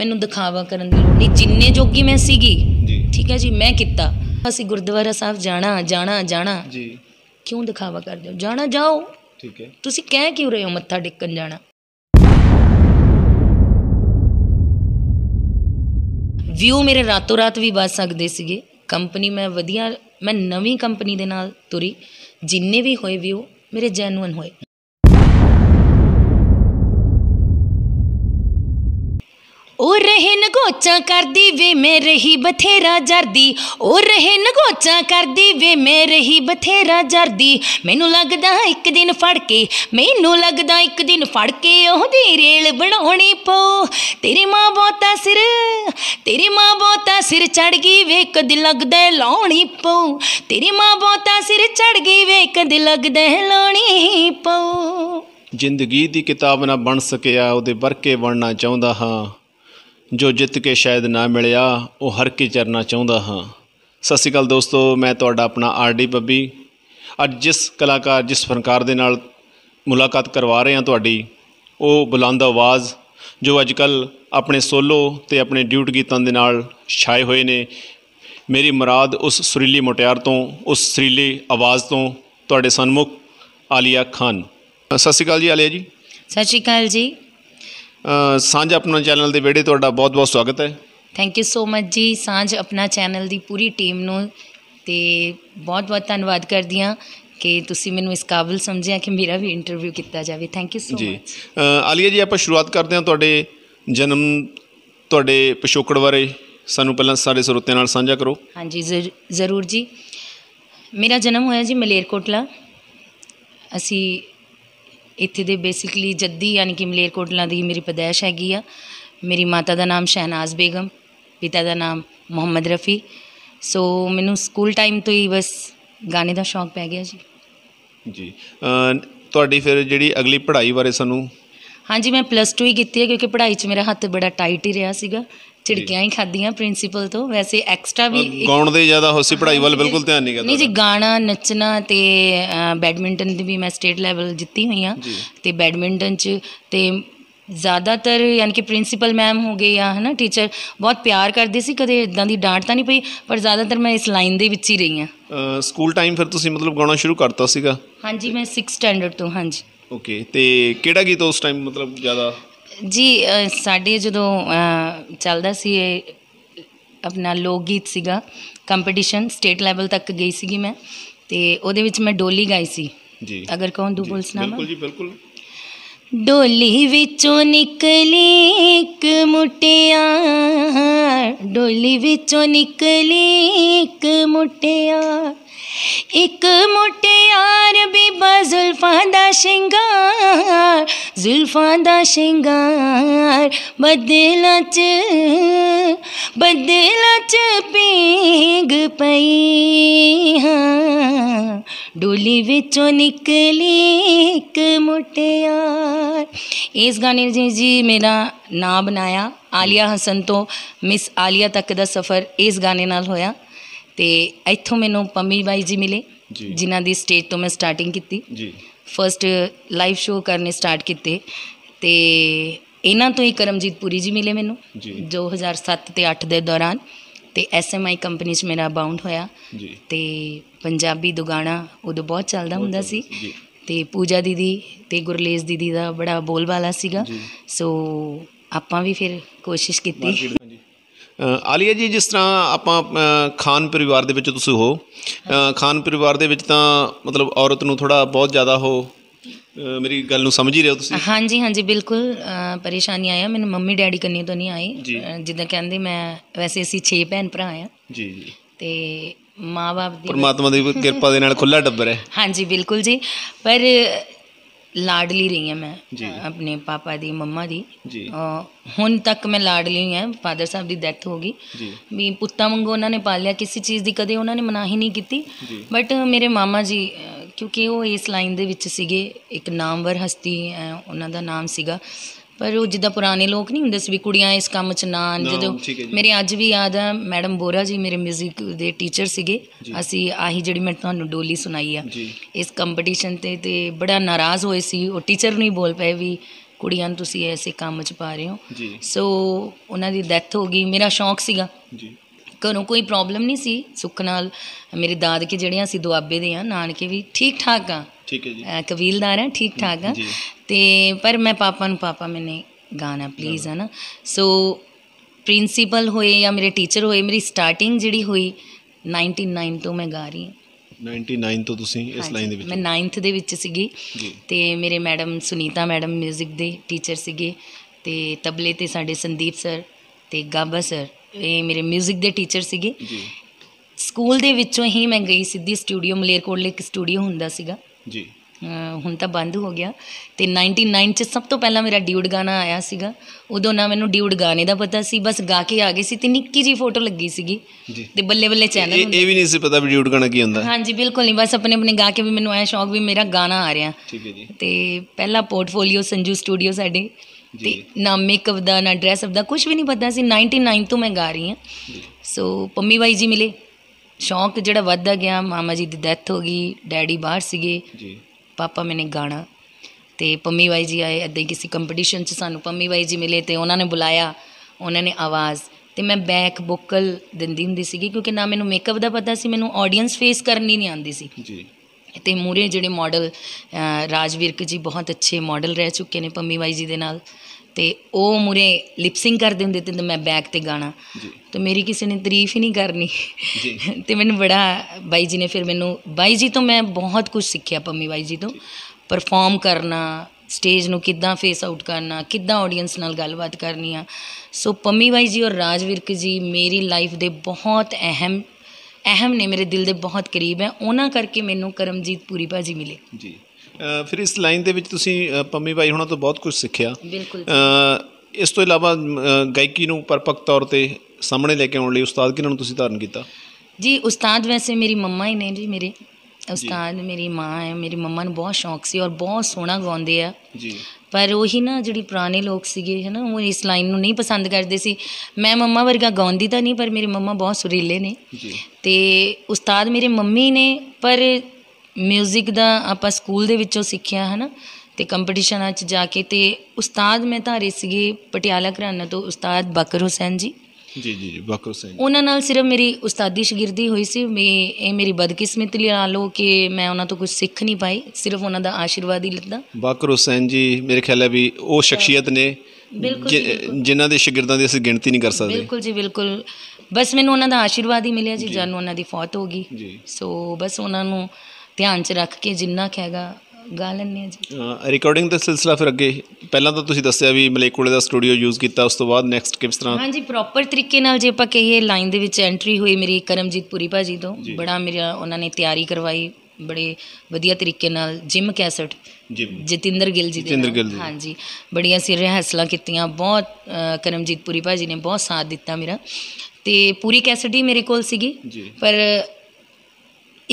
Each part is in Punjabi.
ਮੈਨੂੰ ਦਿਖਾਵਾ ਕਰਨ ਦੀ ਲੋੜ ਨਹੀਂ ਜਿੰਨੇ ਜੋਗੀ ਮੈਂ ਸੀਗੀ ਠੀਕ ਹੈ ਜੀ ਮੈਂ ਕੀਤਾ ਅਸੀਂ ਗੁਰਦੁਆਰਾ ਸਾਹਿਬ ਜਾਣਾ ਜਾਣਾ ਜਾਣਾ ਜੀ ਕਿਉਂ ਦਿਖਾਵਾ ਕਰਦੇ ਹੋ ਜਾਣਾ ਜਾਓ ਠੀਕ ਹੈ ਤੁਸੀਂ ਕਹਿ ਕਿਉਂ ਰਹੇ ਹੋ ਮੱਥਾ ਟੇਕਣ ਜਾਣਾ ਵਿਊ ਮੇਰੇ ਰਾਤੋ ਰਾਤ ਵੀ ਵੱਧ ਸਕਦੇ ਸੀਗੇ ਕੰਪਨੀ ਮੈਂ ਵਧੀਆ ਮੈਂ ਨਵੀਂ ਕੰਪਨੀ ਦੇ ਨਾਲ ਤੁਰੀ ਜਿੰਨੇ ਵੀ ਹੋਏ ਵਿਊ ਮੇਰੇ ਜੈਨੂਨ ਹੋਏ ਉਹ ਰਹੇ ਨਗੋਚਾਂ ਕਰਦੀ ਵੇ ਮੈਂ ਰਹੀ ਬਥੇਰਾ ਜਰਦੀ ਉਹ ਰਹੇ ਨਗੋਚਾਂ ਕਰਦੀ ਵੇ ਮੈਂ ਰਹੀ ਬਥੇਰਾ ਜਰਦੀ ਮੈਨੂੰ ਲੱਗਦਾ ਇੱਕ ਦਿਨ ਫੜ ਕੇ ਮੈਨੂੰ ਲੱਗਦਾ ਇੱਕ ਦਿਨ ਫੜ ਕੇ ਉਹਦੀ ਰੇਲ ਬਣਾਉਣੀ ਪੋ ਤੇਰੀ ਮਾਂ ਬੋਤਾ ਸਿਰ ਤੇਰੀ ਮਾਂ ਬੋਤਾ ਸਿਰ ਚੜ ਗਈ ਵੇ ਕਦ ਲੱਗਦਾ ਲਾਉਣੀ ਪੋ ਤੇਰੀ ਮਾਂ ਬੋਤਾ ਸਿਰ ਚੜ ਗਈ ਵੇ ਕਦ ਲੱਗਦਾ ਲਾਉਣੀ ਪੋ ਜ਼ਿੰਦਗੀ ਦੀ ਕਿਤਾਬ ਨਾ ਬਣ ਸਕਿਆ ਉਹਦੇ ਵਰਕੇ ਬਣਨਾ ਚਾਹੁੰਦਾ ਹਾਂ ਜੋ ਜਿੱਤ ਕੇ ਸ਼ਾਇਦ ਨਾ ਮਿਲਿਆ ਉਹ ਹਰ ਕੀ ਚਰਨਾ ਚਾਹੁੰਦਾ ਹਾਂ ਸਤਿ ਸ਼੍ਰੀ ਅਕਾਲ ਦੋਸਤੋ ਮੈਂ ਤੁਹਾਡਾ ਆਪਣਾ ਆਰਡੀ ਬੱਬੀ ਅੱਜ ਜਿਸ ਕਲਾਕਾਰ ਜਿਸ ਫਨਕਾਰ ਦੇ ਨਾਲ ਮੁਲਾਕਾਤ ਕਰਵਾ ਰਹੇ ਹਾਂ ਤੁਹਾਡੀ ਉਹ ਬੁਲੰਦ ਆਵਾਜ਼ ਜੋ ਅੱਜ ਕੱਲ ਆਪਣੇ ਸੋਲੋ ਤੇ ਆਪਣੇ ਡਿਊਟ ਗੀਤਾਂ ਦੇ ਨਾਲ ਛਾਏ ਹੋਏ ਨੇ ਮੇਰੀ ਮਰਾਦ ਉਸ ਸੁਰੀਲੀ ਮੋਟਿਆਰ ਤੋਂ ਉਸ ਸੁਰੀਲੀ ਆਵਾਜ਼ ਤੋਂ ਤੁਹਾਡੇ ਸਨਮੁਖ ਆਲੀਆ ਖਾਨ ਸਤਿ ਸ਼੍ਰੀ ਅਕਾਲ ਜੀ ਆਲੀਆ ਜੀ ਸਤਿ ਸ਼੍ਰੀ ਅਕਾਲ ਜੀ ਸਾਂਝ ਆਪਣਾ ਚੈਨਲ ਦੇ ਵੇੜੇ ਤੁਹਾਡਾ ਬਹੁਤ-ਬਹੁਤ ਸਵਾਗਤ ਹੈ ਥੈਂਕ ਯੂ ਸੋ ਮਚ ਜੀ ਸਾਂਝ ਆਪਣਾ ਚੈਨਲ ਦੀ ਪੂਰੀ ਟੀਮ ਨੂੰ ਤੇ ਬਹੁਤ-ਬਹੁਤ ਧੰਨਵਾਦ ਕਰਦੀ ਆ ਕਿ ਤੁਸੀਂ ਮੈਨੂੰ ਇਸ ਕਾਬਿਲ ਸਮਝਿਆ ਕਿ ਮੇਰਾ ਵੀ ਇੰਟਰਵਿਊ ਕੀਤਾ ਜਾਵੇ ਥੈਂਕ ਯੂ ਸੋ ਮਚ ਜੀ ਆਲੀਆ ਜੀ ਆਪਾਂ ਸ਼ੁਰੂਆਤ ਕਰਦੇ ਹਾਂ ਤੁਹਾਡੇ ਜਨਮ ਤੁਹਾਡੇ ਪਿਛੋਕੜ ਬਾਰੇ ਸਾਨੂੰ ਪਹਿਲਾਂ ਸਾਰੇ ਸਰੋਤਿਆਂ ਨਾਲ ਸਾਂਝਾ ਕਰੋ ਹਾਂਜੀ ਜ਼ਰੂਰ ਜੀ ਮੇਰਾ ਜਨਮ ਹੋਇਆ ਜੀ ਮਲੇਰਕੋਟਲਾ ਅਸੀਂ ਇੱਥੇ ਦੇ ਬੇਸਿਕਲੀ ਜੱਦੀ ਯਾਨੀ ਕਿ ਮਲੇਰਕੋਟਲਾ ਦੀ ਮੇਰੀ ਪਦੈਸ਼ ਹੈਗੀ ਆ ਮੇਰੀ ਮਾਤਾ ਦਾ ਨਾਮ ਸ਼ਹਿਨਾਜ਼ ਬੇਗਮ ਪਿਤਾ ਦਾ ਨਾਮ ਮੁਹੰਮਦ ਰਫੀ ਸੋ ਮੈਨੂੰ ਸਕੂਲ ਟਾਈਮ ਤੋਂ ਹੀ ਬਸ ਗਾਣੇ ਦਾ ਸ਼ੌਂਕ ਪੈ ਗਿਆ ਜੀ ਜੀ ਤੁਹਾਡੀ ਫਿਰ ਜਿਹੜੀ ਅਗਲੀ ਪੜ੍ਹਾਈ ਬਾਰੇ ਸਾਨੂੰ ਹਾਂਜੀ ਮੈਂ ਪਲੱਸ 2 ਹੀ ਕੀਤੀ ਹੈ ਕਿਉਂਕਿ ਪੜ੍ਹਾਈ 'ਚ ਮੇਰਾ ਹੱਥ ਬੜਾ ਟਾਈਟ ਹੀ ਰਿਹਾ ਸੀਗਾ ਚਿੜਕੀਆਂ ਹੀ ਖਾਦੀਆਂ ਪ੍ਰਿੰਸੀਪਲ ਤੋਂ ਵੈਸੇ ਐਕਸਟਰਾ ਵੀ ਗਾਉਣ ਦੇ ਜ਼ਿਆਦਾ ਹੋਸੀ ਪੜ੍ਹਾਈ ਵੱਲ ਬਿਲਕੁਲ ਧਿਆਨ ਨਹੀਂ ਕਰਦਾ ਨਹੀਂ ਜੀ ਗਾਣਾ ਨੱਚਣਾ ਤੇ ਬੈਡਮਿੰਟਨ ਦੀ ਵੀ ਮੈਂ ਸਟੇਟ ਲੈਵਲ ਜਿੱਤੀ ਹੋਈ ਆ ਤੇ ਬੈਡਮਿੰਟਨ 'ਚ ਤੇ ਜ਼ਿਆਦਾਤਰ ਯਾਨੀ ਕਿ ਪ੍ਰਿੰਸੀਪਲ ਮੈਮ ਹੋ ਗਏ ਆ ਹਨਾ ਟੀਚਰ ਬਹੁਤ ਪਿਆਰ ਕਰਦੇ ਸੀ ਕਦੇ ਇਦਾਂ ਦੀ ਡਾਂਟ ਤਾਂ ਨਹੀਂ ਪਈ ਪਰ ਜ਼ਿਆਦਾਤਰ ਮੈਂ ਇਸ ਲਾਈਨ ਦੇ ਵਿੱਚ ਹੀ ਰਹੀ ਆ ਸਕੂਲ ਟਾਈਮ ਫਿਰ ਤੁਸੀਂ ਮਤਲਬ ਗਾਉਣਾ ਸ਼ੁਰੂ ਕਰਤਾ ਸੀਗਾ ਹਾਂਜੀ ਮੈਂ 6th ਸਟੈਂਡਰਡ ਤੋਂ ਹਾਂਜੀ ਓਕੇ ਤੇ ਕਿਹੜਾ ਗੀਤ ਉਸ ਟਾਈਮ ਮਤਲਬ ਜ਼ਿਆਦਾ ਜੀ ਸਾਡੇ ਜਦੋਂ ਚੱਲਦਾ ਸੀ ਇਹ ਆਪਣਾ ਲੋਕ ਗੀਤ ਸੀਗਾ ਕੰਪੀਟੀਸ਼ਨ ਸਟੇਟ ਲੈਵਲ ਤੱਕ ਗਈ ਸੀਗੀ ਮੈਂ ਤੇ ਉਹਦੇ ਵਿੱਚ ਮੈਂ ਡੋਲੀ ਗਾਈ ਸੀ ਜੀ ਅਗਰ ਕੌਣ ਦੂ ਬੋਲ ਸੁਣਾਵਾਂ ਬਿਲਕੁਲ ਜੀ ਬਿਲਕੁਲ ਡੋਲੀ ਵਿੱਚੋਂ ਨਿਕਲੀ ਇੱਕ ਮੁਟਿਆ ਡੋਲੀ ਵਿੱਚੋਂ ਨਿਕਲੀ ਇੱਕ ਮੁਟਿਆ ਇੱਕ ਮੁਟਿਆਰ ਬੀਬਾ ਜ਼ੁਲਫਾਂ ਦਾ ਸ਼ਿੰਗਾਰ ਜ਼ੁਲਫਾਂ ਦਾ ਸ਼ਿੰਗਾਰ ਬਦਲਾਂ ਚ ਬਦਲਾਂ ਚ ਪੀਂਗ ਪਈ ਹਾਂ ਡੋਲੀ ਵਿੱਚੋਂ ਨਿਕਲੀ ਇੱਕ ਮੁਟਿਆਰ ਇਸ ਗਾਣੇ ਜੀ ਜੀ ਮੇਰਾ ਨਾਮ ਬਣਾਇਆ ਆਲੀਆ ਹਸਨ ਤੋਂ ਮਿਸ ਆਲੀਆ ਤੱਕ ਦਾ ਸਫ਼ਰ ਇਸ ਗਾਣੇ ਨਾਲ ਹੋਇਆ ਤੇ ਇੱਥੋਂ ਮੈਨੂੰ ਪੰਮੀ ਬਾਈ ਜੀ ਮਿਲੇ ਜੀ ਜਿਨ੍ਹਾਂ ਦੀ ਸਟੇਜ ਤੋਂ ਮੈਂ ਸਟਾਰਟਿੰਗ ਕੀਤੀ ਜੀ ਫਰਸਟ ਲਾਈਵ ਸ਼ੋਅ ਕਰਨੇ ਸਟਾਰਟ ਕੀਤੇ ਤੇ ਇਹਨਾਂ ਤੋਂ ਹੀ ਕਰਮਜੀਤ ਪੁਰੀ ਜੀ ਮਿਲੇ ਮੈਨੂੰ ਜੀ 2007 ਤੇ 8 ਦੇ ਦੌਰਾਨ ਤੇ ਐਸਐਮਆਈ ਕੰਪਨੀ 'ਚ ਮੇਰਾ ਬਾਉਂਡ ਹੋਇਆ ਜੀ ਤੇ ਪੰਜਾਬੀ ਦੁਗਾਣਾ ਉਦੋਂ ਬਹੁਤ ਚੱਲਦਾ ਹੁੰਦਾ ਸੀ ਤੇ ਪੂਜਾ ਦੀਦੀ ਤੇ ਗੁਰਲੇਸ਼ ਦੀਦੀ ਦਾ ਬੜਾ ਬੋਲਬਾਲਾ ਸੀਗਾ ਸੋ ਆਪਾਂ ਵੀ ਫਿਰ ਕੋਸ਼ਿਸ਼ ਕੀਤੀ ਆਲੀਆ ਜੀ ਜਿਸ ਤਰ੍ਹਾਂ ਆਪਾਂ ਖਾਨ ਪਰਿਵਾਰ ਦੇ ਵਿੱਚ ਤੁਸੀਂ ਹੋ ਖਾਨ ਪਰਿਵਾਰ ਦੇ ਵਿੱਚ ਤਾਂ ਮਤਲਬ ਔਰਤ ਨੂੰ ਥੋੜਾ ਬਹੁਤ ਜ਼ਿਆਦਾ ਹੋ ਮੇਰੀ ਗੱਲ ਨੂੰ ਸਮਝ ਹੀ ਰਹੇ ਹੋ ਤੁਸੀਂ ਹਾਂਜੀ ਹਾਂਜੀ ਬਿਲਕੁਲ ਪਰੇਸ਼ਾਨੀ ਆਇਆ ਮੈਨੂੰ ਮੰਮੀ ਡੈਡੀ ਕੰਨੀ ਤੋਂ ਨਹੀਂ ਆਈ ਜਿੱਦਾਂ ਕਹਿੰਦੇ ਮੈਂ ਵੈਸੇ ਅਸੀਂ 6 ਭੈਣ ਭਰਾ ਆ ਜੀ ਜੀ ਤੇ ਮਾਪੇ ਦੀ ਪਰਮਾਤਮਾ ਦੀ ਕਿਰਪਾ ਦੇ ਨਾਲ ਖੁੱਲਾ ਡੱਬਰ ਹੈ ਹਾਂਜੀ ਬਿਲਕੁਲ ਜੀ ਪਰ ਲਾਡਲੀ ਰਹੀ ਹਾਂ ਮੈਂ ਆਪਣੇ ਪਾਪਾ ਦੀ ਮੰਮਾ ਦੀ ਹੁਣ ਤੱਕ ਮੈਂ ਲਾਡਲੀ ਹਾਂ ਫਾਦਰ ਸਾਹਿਬ ਦੀ ਡੈਥ ਹੋ ਗਈ ਵੀ ਪੁੱਤਾਂ ਵਾਂਗੂ ਉਹਨਾਂ ਨੇ ਪਾਲਿਆ ਕਿਸੇ ਚੀਜ਼ ਦੀ ਕਦੇ ਉਹਨਾਂ ਨੇ ਮਨਾਹੀ ਨਹੀਂ ਕੀਤੀ ਬਟ ਮੇਰੇ ਮਾਮਾ ਜੀ ਕਿਉਂਕਿ ਉਹ ਇਸ ਲਾਈਨ ਦੇ ਵਿੱਚ ਸੀਗੇ ਇੱਕ ਨਾਮਵਰ ਹਸਤੀ ਉਹਨਾਂ ਦਾ ਨਾਮ ਸੀਗਾ ਪਰ ਉਹ ਜਿੱਦਾਂ ਪੁਰਾਣੇ ਲੋਕ ਨਹੀਂ ਹੁੰਦੇ ਸੀ ਵੀ ਕੁੜੀਆਂ ਇਸ ਕੰਮ 'ਚ ਨਾ ਜਦੋਂ ਮੇਰੇ ਅੱਜ ਵੀ ਯਾਦ ਆ ਮੈਡਮ ਬੋਰਾ ਜੀ ਮੇਰੇ 뮤직 ਦੇ ਟੀਚਰ ਸੀਗੇ ਅਸੀਂ ਆਹੀ ਜਿਹੜੀ ਮੈਂ ਤੁਹਾਨੂੰ ਡੋਲੀ ਸੁਣਾਈ ਆ ਇਸ ਕੰਪੀਟੀਸ਼ਨ ਤੇ ਤੇ ਬੜਾ ਨਾਰਾਜ਼ ਹੋਏ ਸੀ ਉਹ ਟੀਚਰ ਨਹੀਂ ਬੋਲ ਪਏ ਵੀ ਕੁੜੀਆਂ ਤੁਸੀਂ ਐਸੇ ਕੰਮ 'ਚ ਪਾ ਰਹੇ ਹੋ ਸੋ ਉਹਨਾਂ ਦੀ ਡੈਥ ਹੋ ਗਈ ਮੇਰਾ ਸ਼ੌਂਕ ਸੀਗਾ ਜੀ ਕੋਈ ਪ੍ਰੋਬਲਮ ਨਹੀਂ ਸੀ ਸੁੱਖ ਨਾਲ ਮੇਰੇ ਦਾਦਕੇ ਜਿਹੜੀਆਂ ਸੀ ਦੁਆਬੇ ਦੇ ਆ ਨਾਨਕੇ ਵੀ ਠੀਕ ਠਾਕ ਆ ਠੀਕ ਹੈ ਜੀ ਕਬੀਲਦਾਰ ਹੈ ਠੀਕ ਠਾਕ ਹੈ ਤੇ ਪਰ ਮੈਂ ਪਾਪਾ ਨੂੰ ਪਾਪਾ ਮੈਨੇ ਗਾਣਾ ਪਲੀਜ਼ ਹੈ ਨਾ ਸੋ ਪ੍ਰਿੰਸੀਪਲ ਹੋਏ ਜਾਂ ਮੇਰੇ ਟੀਚਰ ਹੋਏ ਮੇਰੀ ਸਟਾਰਟਿੰਗ ਜਿਹੜੀ ਹੋਈ 99 ਤੋਂ ਮੈਂ ਗਾ ਰਹੀ ਹਾਂ 99 ਤੋਂ ਤੁਸੀਂ ਇਸ ਲਾਈਨ ਦੇ ਵਿੱਚ ਮੈਂ 9th ਦੇ ਵਿੱਚ ਸੀਗੀ ਤੇ ਮੇਰੇ ਮੈਡਮ ਸੁਨੀਤਾ ਮੈਡਮ 뮤직 ਦੇ ਟੀਚਰ ਸੀਗੇ ਤੇ ਤਬਲੇ ਤੇ ਸਾਡੇ ਸੰਦੀਪ ਸਰ ਤੇ ਗਾਬਾ ਸਰ ਇਹ ਮੇਰੇ 뮤직 ਦੇ ਟੀਚਰ ਸੀਗੇ ਜੀ ਸਕੂਲ ਦੇ ਵਿੱਚੋਂ ਹੀ ਮੈਂ ਗਈ ਸਿੱਧੀ ਸਟੂਡੀਓ ਮਲੇਰਕੋਟਲੇ ਇੱਕ ਸਟੂਡੀਓ ਹੁੰਦਾ ਸੀਗਾ ਜੀ ਹੁਣ ਤਾਂ ਬੰਦ ਹੋ ਗਿਆ ਤੇ 99 ਚ ਸਭ ਤੋਂ ਪਹਿਲਾਂ ਮੇਰਾ ਡਿਊਡ ਗਾਣਾ ਆਇਆ ਸੀਗਾ ਉਦੋਂ ਨਾ ਮੈਨੂੰ ਡਿਊਡ ਗਾਣੇ ਦਾ ਪਤਾ ਸੀ ਬਸ ਗਾ ਕੇ ਆ ਗਏ ਸੀ ਤੇ ਨਿੱਕੀ ਜੀ ਫੋਟੋ ਲੱਗੀ ਸੀਗੀ ਤੇ ਬੱਲੇ ਬੱਲੇ ਚੈਨਲ ਇਹ ਵੀ ਨਹੀਂ ਸੀ ਪਤਾ ਵੀ ਡਿਊਡ ਗਾਣਾ ਕੀ ਹੁੰਦਾ ਹਾਂਜੀ ਬਿਲਕੁਲ ਨਹੀਂ ਬਸ ਆਪਣੇ ਆਪਣੇ ਗਾ ਕੇ ਵੀ ਮੈਨੂੰ ਐ ਸ਼ੌਕ ਵੀ ਮੇਰਾ ਗਾਣਾ ਆ ਰਿਹਾ ਠੀਕ ਹੈ ਜੀ ਤੇ ਪਹਿਲਾ ਪੋਰਟਫੋਲੀਓ ਸੰਜੂ ਸਟੂਡੀਓ ਸਾਡੇ ਤੇ ਨਾ ਮੇਕਅਪ ਦਾ ਨਾ ਡਰੈਸ ਅਪ ਦਾ ਕੁਝ ਵੀ ਨਹੀਂ ਪਤਾ ਸੀ 99 ਤੋਂ ਮੈਂ ਗਾ ਰਹੀ ਹਾਂ ਸੋ ਪੰਮੀ ਬਾਈ ਜੀ ਮਿਲੇ ਸ਼ੌਂਕ ਜਿਹੜਾ ਵੱਧਦਾ ਗਿਆ ਮਾਮਾ ਜੀ ਦੀ ਡੈਥ ਹੋ ਗਈ ਡੈਡੀ ਬਾਹਰ ਸੀਗੇ ਜੀ ਪਾਪਾ ਮੈਨੇ ਗਾਣਾ ਤੇ ਪੰਮੀ ਬਾਈ ਜੀ ਆਏ ਅੱਦੇ ਕਿਸੇ ਕੰਪੀਟੀਸ਼ਨ 'ਚ ਸਾਨੂੰ ਪੰਮੀ ਬਾਈ ਜੀ ਮਿਲੇ ਤੇ ਉਹਨਾਂ ਨੇ ਬੁਲਾਇਆ ਉਹਨਾਂ ਨੇ ਆਵਾਜ਼ ਤੇ ਮੈਂ ਬੈਕ ਵੋਕਲ ਦਿੰਦੀ ਹੁੰਦੀ ਸੀਗੀ ਕਿਉਂਕਿ ਨਾ ਮੈਨੂੰ ਮੇਕਅਪ ਦਾ ਪਤਾ ਸੀ ਮੈਨੂੰ ਆਡੀਅנס ਫੇਸ ਕਰਨੀ ਨਹੀਂ ਆਉਂਦੀ ਸੀ ਜੀ ਤੇ ਮੂਰੇ ਜਿਹੜੇ ਮਾਡਲ ਰਾਜਵੀਰਕ ਜੀ ਬਹੁਤ ਅੱਛੇ ਮਾਡਲ ਰਹਿ ਚੁੱਕੇ ਨੇ ਪੰਮੀ ਬਾਈ ਜੀ ਦੇ ਨਾਲ ਤੇ ਉਹ ਮੂਰੇ ਲਿਪਸਿੰਗ ਕਰਦੇ ਹੁੰਦੇ ਤੇ ਮੈਂ ਬੈਕ ਤੇ ਗਾਣਾ ਤੇ ਮੇਰੀ ਕਿਸੇ ਨੇ ਤਾਰੀਫ ਹੀ ਨਹੀਂ ਕਰਨੀ ਤੇ ਮੈਨੂੰ ਬੜਾ ਬਾਈ ਜੀ ਨੇ ਫਿਰ ਮੈਨੂੰ ਬਾਈ ਜੀ ਤੋਂ ਮੈਂ ਬਹੁਤ ਕੁਝ ਸਿੱਖਿਆ ਪੰਮੀ ਬਾਈ ਜੀ ਤੋਂ ਪਰਫਾਰਮ ਕਰਨਾ ਸਟੇਜ ਨੂੰ ਕਿੱਦਾਂ ਫੇਸ ਆਊਟ ਕਰਨਾ ਕਿੱਦਾਂ ਆਡੀਅנס ਨਾਲ ਗੱਲਬਾਤ ਕਰਨੀ ਆ ਸੋ ਪੰਮੀ ਬਾਈ ਜੀ ਔਰ ਰਾਜਵਿਰਕ ਜੀ ਮੇਰੀ ਲਾਈਫ ਦੇ ਬਹੁਤ ਅਹਿਮ ਅਹਿਮ ਨੇ ਮੇਰੇ ਦਿਲ ਦੇ ਬਹੁਤ ਕਰੀਬ ਹੈ ਉਹਨਾਂ ਕਰਕੇ ਮੈਨੂੰ ਕਰਮਜੀਤ ਪੂਰੀ ਭਾਜੀ ਮਿਲੇ ਜੀ ਫਿਰ ਇਸ ਲਾਈਨ ਦੇ ਵਿੱਚ ਤੁਸੀਂ ਪੰਮੀ ਭਾਈ ਹੁਣਾਂ ਤੋਂ ਬਹੁਤ ਕੁਝ ਸਿੱਖਿਆ ਬਿਲਕੁਲ ਇਸ ਤੋਂ ਇਲਾਵਾ ਗਾਇਕੀ ਨੂੰ ਪਰਪੱਕ ਤੌਰ ਤੇ ਸਾਹਮਣੇ ਲੈ ਕੇ ਆਉਣ ਲਈ ਉਸਤਾਦ ਕਿਹਨਾਂ ਨੂੰ ਤੁਸੀਂ ਧਾਰਨ ਕੀਤਾ ਜੀ ਉਸਤਾਦ ਵੈਸੇ ਮੇਰੀ ਮੰਮਾ ਹੀ ਨੇ ਜੀ ਮੇਰੇ ਉਸਤਾਦ ਮੇਰੀ ਮਾਂ ਹੈ ਮੇਰੀ ਮੰਮਾ ਨੂੰ ਬਹੁਤ ਸ਼ੌਂਕ ਸੀ ਔਰ ਬਹੁਤ ਸੋਹਣਾ ਗਾਉਂਦੇ ਆ ਜੀ ਪਰ ਉਹੀ ਨਾ ਜਿਹੜੀ ਪੁਰਾਣੇ ਲੋਕ ਸੀਗੇ ਹੈ ਨਾ ਉਹ ਇਸ ਲਾਈਨ ਨੂੰ ਨਹੀਂ ਪਸੰਦ ਕਰਦੇ ਸੀ ਮੈਂ ਮੰਮਾ ਵਰਗਾ ਗਾਉਂਦੀ ਤਾਂ ਨਹੀਂ ਪਰ ਮੇਰੇ ਮੰਮਾ ਬਹੁਤ ਸੁਰੀਲੇ ਨੇ ਤੇ ਉਸਤਾਦ ਮੇਰੇ ਮੰਮੀ ਨੇ ਪਰ 뮤직 ਦਾ ਆਪਾਂ ਸਕੂਲ ਦੇ ਵਿੱਚੋਂ ਸਿੱਖਿਆ ਹੈ ਨਾ ਤੇ ਕੰਪੀਟੀਸ਼ਨਾਂ 'ਚ ਜਾ ਕੇ ਤੇ ਉਸਤਾਦ ਮੈਂ ਤਾਂ ਰਿਸਗੇ ਪਟਿਆਲਾ ਘਰਾਣਾ ਤੋਂ ਉਸਤਾਦ ਬਕਰ ਹੁਸੈਨ ਜੀ ਜੀ ਜੀ ਜੀ ਬਾਕਰ ਹੁਸੈਨ ਉਹਨਾਂ ਨਾਲ ਸਿਰਫ ਮੇਰੀ ਉਸਤਾਦੀ ਸ਼ਗਿਰਦੀ ਹੋਈ ਸੀ ਮੈਂ ਇਹ ਮੇਰੀ ਬਦਕਿਸਮਤੀ ਲਾ ਲਓ ਕਿ ਮੈਂ ਉਹਨਾਂ ਤੋਂ ਕੁਝ ਸਿੱਖ ਨਹੀਂ ਪਾਈ ਸਿਰਫ ਉਹਨਾਂ ਦਾ ਆਸ਼ੀਰਵਾਦ ਹੀ ਲਿੱਤਾ ਬਾਕਰ ਹੁਸੈਨ ਜੀ ਮੇਰੇ ਖਿਆਲ ਹੈ ਵੀ ਉਹ ਸ਼ਖਸੀਅਤ ਨੇ ਜਿਨ੍ਹਾਂ ਦੇ ਸ਼ਗਿਰਦਾਂ ਦੀ ਅਸੀਂ ਗਿਣਤੀ ਨਹੀਂ ਕਰ ਸਕਦੇ ਬਿਲਕੁਲ ਜੀ ਬਿਲਕੁਲ ਬਸ ਮੈਨੂੰ ਉਹਨਾਂ ਦਾ ਆਸ਼ੀਰਵਾਦ ਹੀ ਮਿਲਿਆ ਜੀ ਜਾਨੂ ਉਹਨਾਂ ਦੀ ਫੌਤ ਹੋ ਗਈ ਸੋ ਬਸ ਉਹਨਾਂ ਨੂੰ ਧਿਆਨ 'ਚ ਰੱਖ ਕੇ ਜਿੰਨਾ ਕਹੇਗਾ ਗਾ ਲੈਣੇ ਆ ਜੀ ਰਿਕਾਰਡਿੰਗ ਦਾ ਸਿਲਸਿਲਾ ਫਿਰ ਅੱਗੇ ਪਹਿਲਾਂ ਤਾਂ ਤੁਸੀਂ ਦੱਸਿਆ ਵੀ ਮਲੇਕੂਲੇ ਦਾ ਸਟੂਡੀਓ ਯੂਜ਼ ਕੀਤਾ ਉਸ ਤੋਂ ਬਾਅਦ ਨੈਕਸਟ ਕਿਸ ਤਰ੍ਹਾਂ ਹਾਂਜੀ ਪ੍ਰੋਪਰ ਤਰੀਕੇ ਨਾਲ ਜੇ ਆਪਾਂ ਕਹੀਏ ਲਾਈਨ ਦੇ ਵਿੱਚ ਐਂਟਰੀ ਹੋਈ ਮੇਰੀ ਕਰਮਜੀਤ ਪੁਰੀ ਭਾਜੀ ਤੋਂ ਬੜਾ ਮੇਰਾ ਉਹਨਾਂ ਨੇ ਤਿਆਰੀ ਕਰਵਾਈ ਬੜੇ ਵਧੀਆ ਤਰੀਕੇ ਨਾਲ ਜਿਮ ਕੈਸਟ ਜੀ ਜਤਿੰਦਰ ਗਿੱਲ ਜੀ ਦੇ ਜਤਿੰਦਰ ਗਿੱਲ ਜੀ। ਹਾਂਜੀ ਬੜੀਆਂ ਸਿਰ ਰਿਹਰਸਲਾਂ ਕੀਤੀਆਂ ਬਹੁਤ ਕਰਮਜੀਤ ਪੁਰੀ ਭਾਜੀ ਨੇ ਬਹੁਤ ਸਾਥ ਦਿੱਤਾ ਮੇਰਾ ਤੇ ਪੂਰੀ ਕੈਸਟ ਹੀ ਮੇਰੇ ਕੋਲ ਸੀਗੀ ਪਰ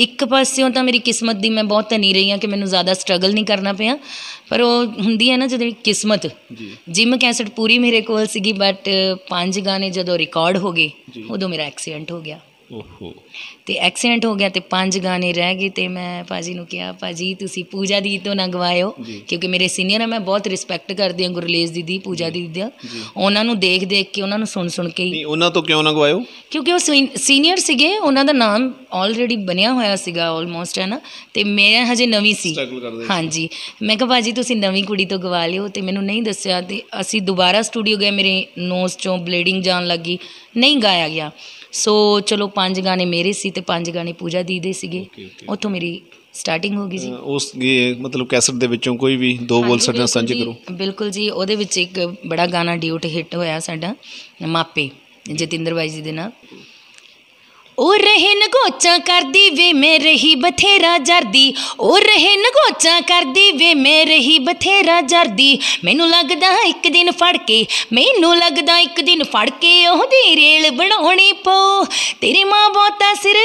ਇੱਕ ਪਾਸਿਓਂ ਤਾਂ ਮੇਰੀ ਕਿਸਮਤ ਦੀ ਮੈਂ ਬਹੁਤ ਧਨੀ ਰਹੀ ਹਾਂ ਕਿ ਮੈਨੂੰ ਜ਼ਿਆਦਾ ਸਟਰਗਲ ਨਹੀਂ ਕਰਨਾ ਪਿਆ ਪਰ ਉਹ ਹੁੰਦੀ ਹੈ ਨਾ ਜਦੋਂ ਕਿਸਮਤ ਜੀ ਜਿਮ ਕੈਸਟ ਪੂਰੀ ਮੇਰੇ ਕੋਲ ਸੀਗੀ ਬਟ ਪੰਜ ਗਾਣੇ ਜਦੋਂ ਰਿਕਾਰਡ ਹੋ ਗਏ ਉਦੋਂ ਮੇਰਾ ਐਕਸੀਡੈਂਟ ਹੋ ਗਿਆ ਤੇ ਐਕਸੀਡੈਂਟ ਹੋ ਗਿਆ ਤੇ ਪੰਜ ਗਾਣੇ ਰਹਿ ਗਏ ਤੇ ਮੈਂ ਭਾਜੀ ਨੂੰ ਕਿਹਾ ਭਾਜੀ ਤੁਸੀਂ ਪੂਜਾ ਦੀ ਤੋਂ ਨਾ ਗਵਾਇਓ ਕਿਉਂਕਿ ਮੇਰੇ ਸੀਨੀਅਰ ਆ ਮੈਂ ਬਹੁਤ ਰਿਸਪੈਕਟ ਕਰਦੀ ਹਾਂ ਗੁਰਲੇਜ ਦੀਦੀ ਪੂਜਾ ਦੀਦੀ ਦਾ ਉਹਨਾਂ ਨੂੰ ਦੇਖ ਦੇਖ ਕੇ ਉਹਨਾਂ ਨੂੰ ਸੁਣ ਸੁਣ ਕੇ ਨਹੀਂ ਉਹਨਾਂ ਤੋਂ ਕਿਉਂ ਨਾ ਗਵਾਇਓ ਕਿਉਂਕਿ ਉਹ ਸੀਨੀਅਰ ਸੀਗੇ ਉਹਨਾਂ ਦਾ ਨਾਮ ਆਲਰੇਡੀ ਬਣਿਆ ਹੋਇਆ ਸੀਗਾ ਆਲਮੋਸਟ ਹੈ ਨਾ ਤੇ ਮੈਂ ਹਜੇ ਨਵੀਂ ਸੀ ਹਾਂਜੀ ਮੈਂ ਕਿਹਾ ਭਾਜੀ ਤੁਸੀਂ ਨਵੀਂ ਕੁੜੀ ਤੋਂ ਗਵਾ ਲਿਓ ਤੇ ਮੈਨੂੰ ਨਹੀਂ ਦੱਸਿਆ ਤੇ ਅਸੀਂ ਦੁਬਾਰਾ ਸਟੂਡੀਓ ਗਏ ਮੇਰੇ ਨੋਸ ਚੋਂ ਬਲੀਡਿੰਗ ਜਾਣ ਲੱਗੀ ਨਹੀਂ ਗਾਇਆ ਗਿਆ ਸੋ ਚਲੋ ਪੰਜ ਗਾਣੇ ਮੇਰੇ ਸੀ ਤੇ ਪੰਜ ਗਾਣੇ ਪੂਜਾ ਦੀ ਦੇ ਸੀਗੇ ਉੱਥੋਂ ਮੇਰੀ ਸਟਾਰਟਿੰਗ ਹੋ ਗਈ ਜੀ ਉਸ ਮਤਲਬ ਕੈਸਟ ਦੇ ਵਿੱਚੋਂ ਕੋਈ ਵੀ ਦੋ ਬੋਲ ਸਾਡਾ ਸਾਂਝੇ ਕਰੋ ਬਿਲਕੁਲ ਜੀ ਉਹਦੇ ਵਿੱਚ ਇੱਕ ਬੜਾ ਗਾਣਾ ਡਿਊਟ ਹਿੱਟ ਹੋਇਆ ਸਾਡਾ ਮਾਪੇ ਜਤਿੰਦਰ ਬਾਈ ਜੀ ਦੇ ਨਾਲ ਉਹ ਰਹਿਨ ਗੋਚਾਂ ਕਰਦੀ ਵੇ ਮੈਂ ਰਹੀ ਬਥੇਰਾ ਜਰਦੀ ਉਹ ਰਹਿਨ ਗੋਚਾਂ ਕਰਦੀ ਵੇ ਮੈਂ ਰਹੀ ਬਥੇਰਾ ਜਰਦੀ ਮੈਨੂੰ ਲੱਗਦਾ ਇੱਕ ਦਿਨ ਫੜ ਕੇ ਮੈਨੂੰ ਲੱਗਦਾ ਇੱਕ ਦਿਨ ਫੜ ਕੇ ਉਹਦੀ ਰੇਲ ਬਣਾਉਣੀ ਪਊ ਤੇਰੀ ਮਾਂ ਬੋਤਾ ਸਿਰ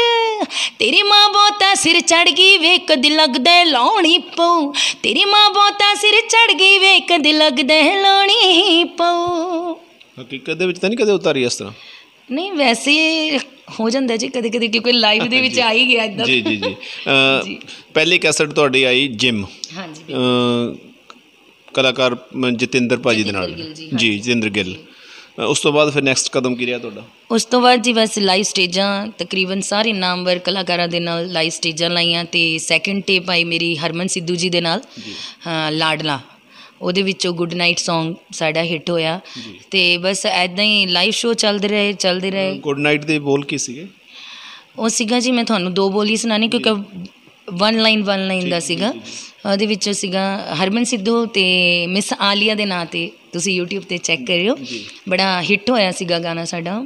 ਤੇਰੀ ਮਾਂ ਬੋਤਾ ਸਿਰ ਚੜ ਗਈ ਵੇ ਕਦ ਲੱਗਦਾ ਲਾਉਣੀ ਪਊ ਤੇਰੀ ਮਾਂ ਬੋਤਾ ਸਿਰ ਚੜ ਗਈ ਵੇ ਕਦ ਲੱਗਦਾ ਲਾਉਣੀ ਪਊ ਹਕੀਕਤ ਦੇ ਵਿੱਚ ਤਾਂ ਨਹੀਂ ਕਦੇ ਉਤਾਰੀ ਇਸ ਤਰ੍ਹਾਂ ਨਹੀਂ ਵੈਸੇ ਹੋ ਜਾਂਦਾ ਜੀ ਕਦੇ ਕਦੇ ਕਿਉਂਕਿ ਲਾਈਵ ਦੇ ਵਿੱਚ ਆ ਹੀ ਗਿਆ ਇਦਾਂ ਜੀ ਜੀ ਜੀ ਪਹਿਲੀ ਕੈਸਟ ਤੁਹਾਡੀ ਆਈ ਜਿਮ ਹਾਂਜੀ ਕਲਾਕਾਰ ਜਤਿੰਦਰ ਭਾਜੀ ਦੇ ਨਾਲ ਜੀ ਜਤਿੰਦਰ ਗਿੱਲ ਉਸ ਤੋਂ ਬਾਅਦ ਫਿਰ ਨੈਕਸਟ ਕਦਮ ਕੀ ਰਿਹਾ ਤੁਹਾਡਾ ਉਸ ਤੋਂ ਬਾਅਦ ਜੀ ਵੈਸੇ ਲਾਈਵ ਸਟੇਜਾਂ ਤਕਰੀਬਨ ਸਾਰੇ ਨਾਮਵਰ ਕਲਾਕਾਰਾਂ ਦੇ ਨਾਲ ਲਾਈਵ ਸਟੇਜਾਂ ਲਾਈਆਂ ਤੇ ਸੈਕੰਡ ਟੇਪ ਆਈ ਮੇਰੀ ਹਰਮਨ ਸਿੱਧੂ ਜੀ ਦੇ ਨਾਲ ਹਾਂ ਲਾਡਲਾ ਉਹਦੇ ਵਿੱਚੋਂ ਗੁੱਡ ਨਾਈਟ Song ਸਾਡਾ ਹਿੱਟ ਹੋਇਆ ਤੇ ਬਸ ਐਦਾਂ ਹੀ ਲਾਈਵ ਸ਼ੋਅ ਚੱਲਦੇ ਰਹੇ ਚੱਲਦੇ ਰਹੇ ਗੁੱਡ ਨਾਈਟ ਦੇ ਬੋਲ ਕੀ ਸੀਗੇ ਉਹ ਸੀਗਾ ਜੀ ਮੈਂ ਤੁਹਾਨੂੰ ਦੋ ਬੋਲੀ ਸੁਣਾਣੀ ਕਿਉਂਕਿ ਵਨ ਲਾਈਨ ਵਨ ਲਾਈਨ ਦਾ ਸੀਗਾ ਉਹਦੇ ਵਿੱਚੋਂ ਸੀਗਾ ਹਰਮਨ ਸਿੱਧੂ ਤੇ ਮਿਸ ਆਲੀਆ ਦੇ ਨਾਂ ਤੇ ਤੁਸੀਂ YouTube ਤੇ ਚੈੱਕ ਕਰਿਓ ਬੜਾ ਹਿੱਟ ਹੋਇਆ ਸੀਗਾ ਗਾਣਾ ਸਾਡਾ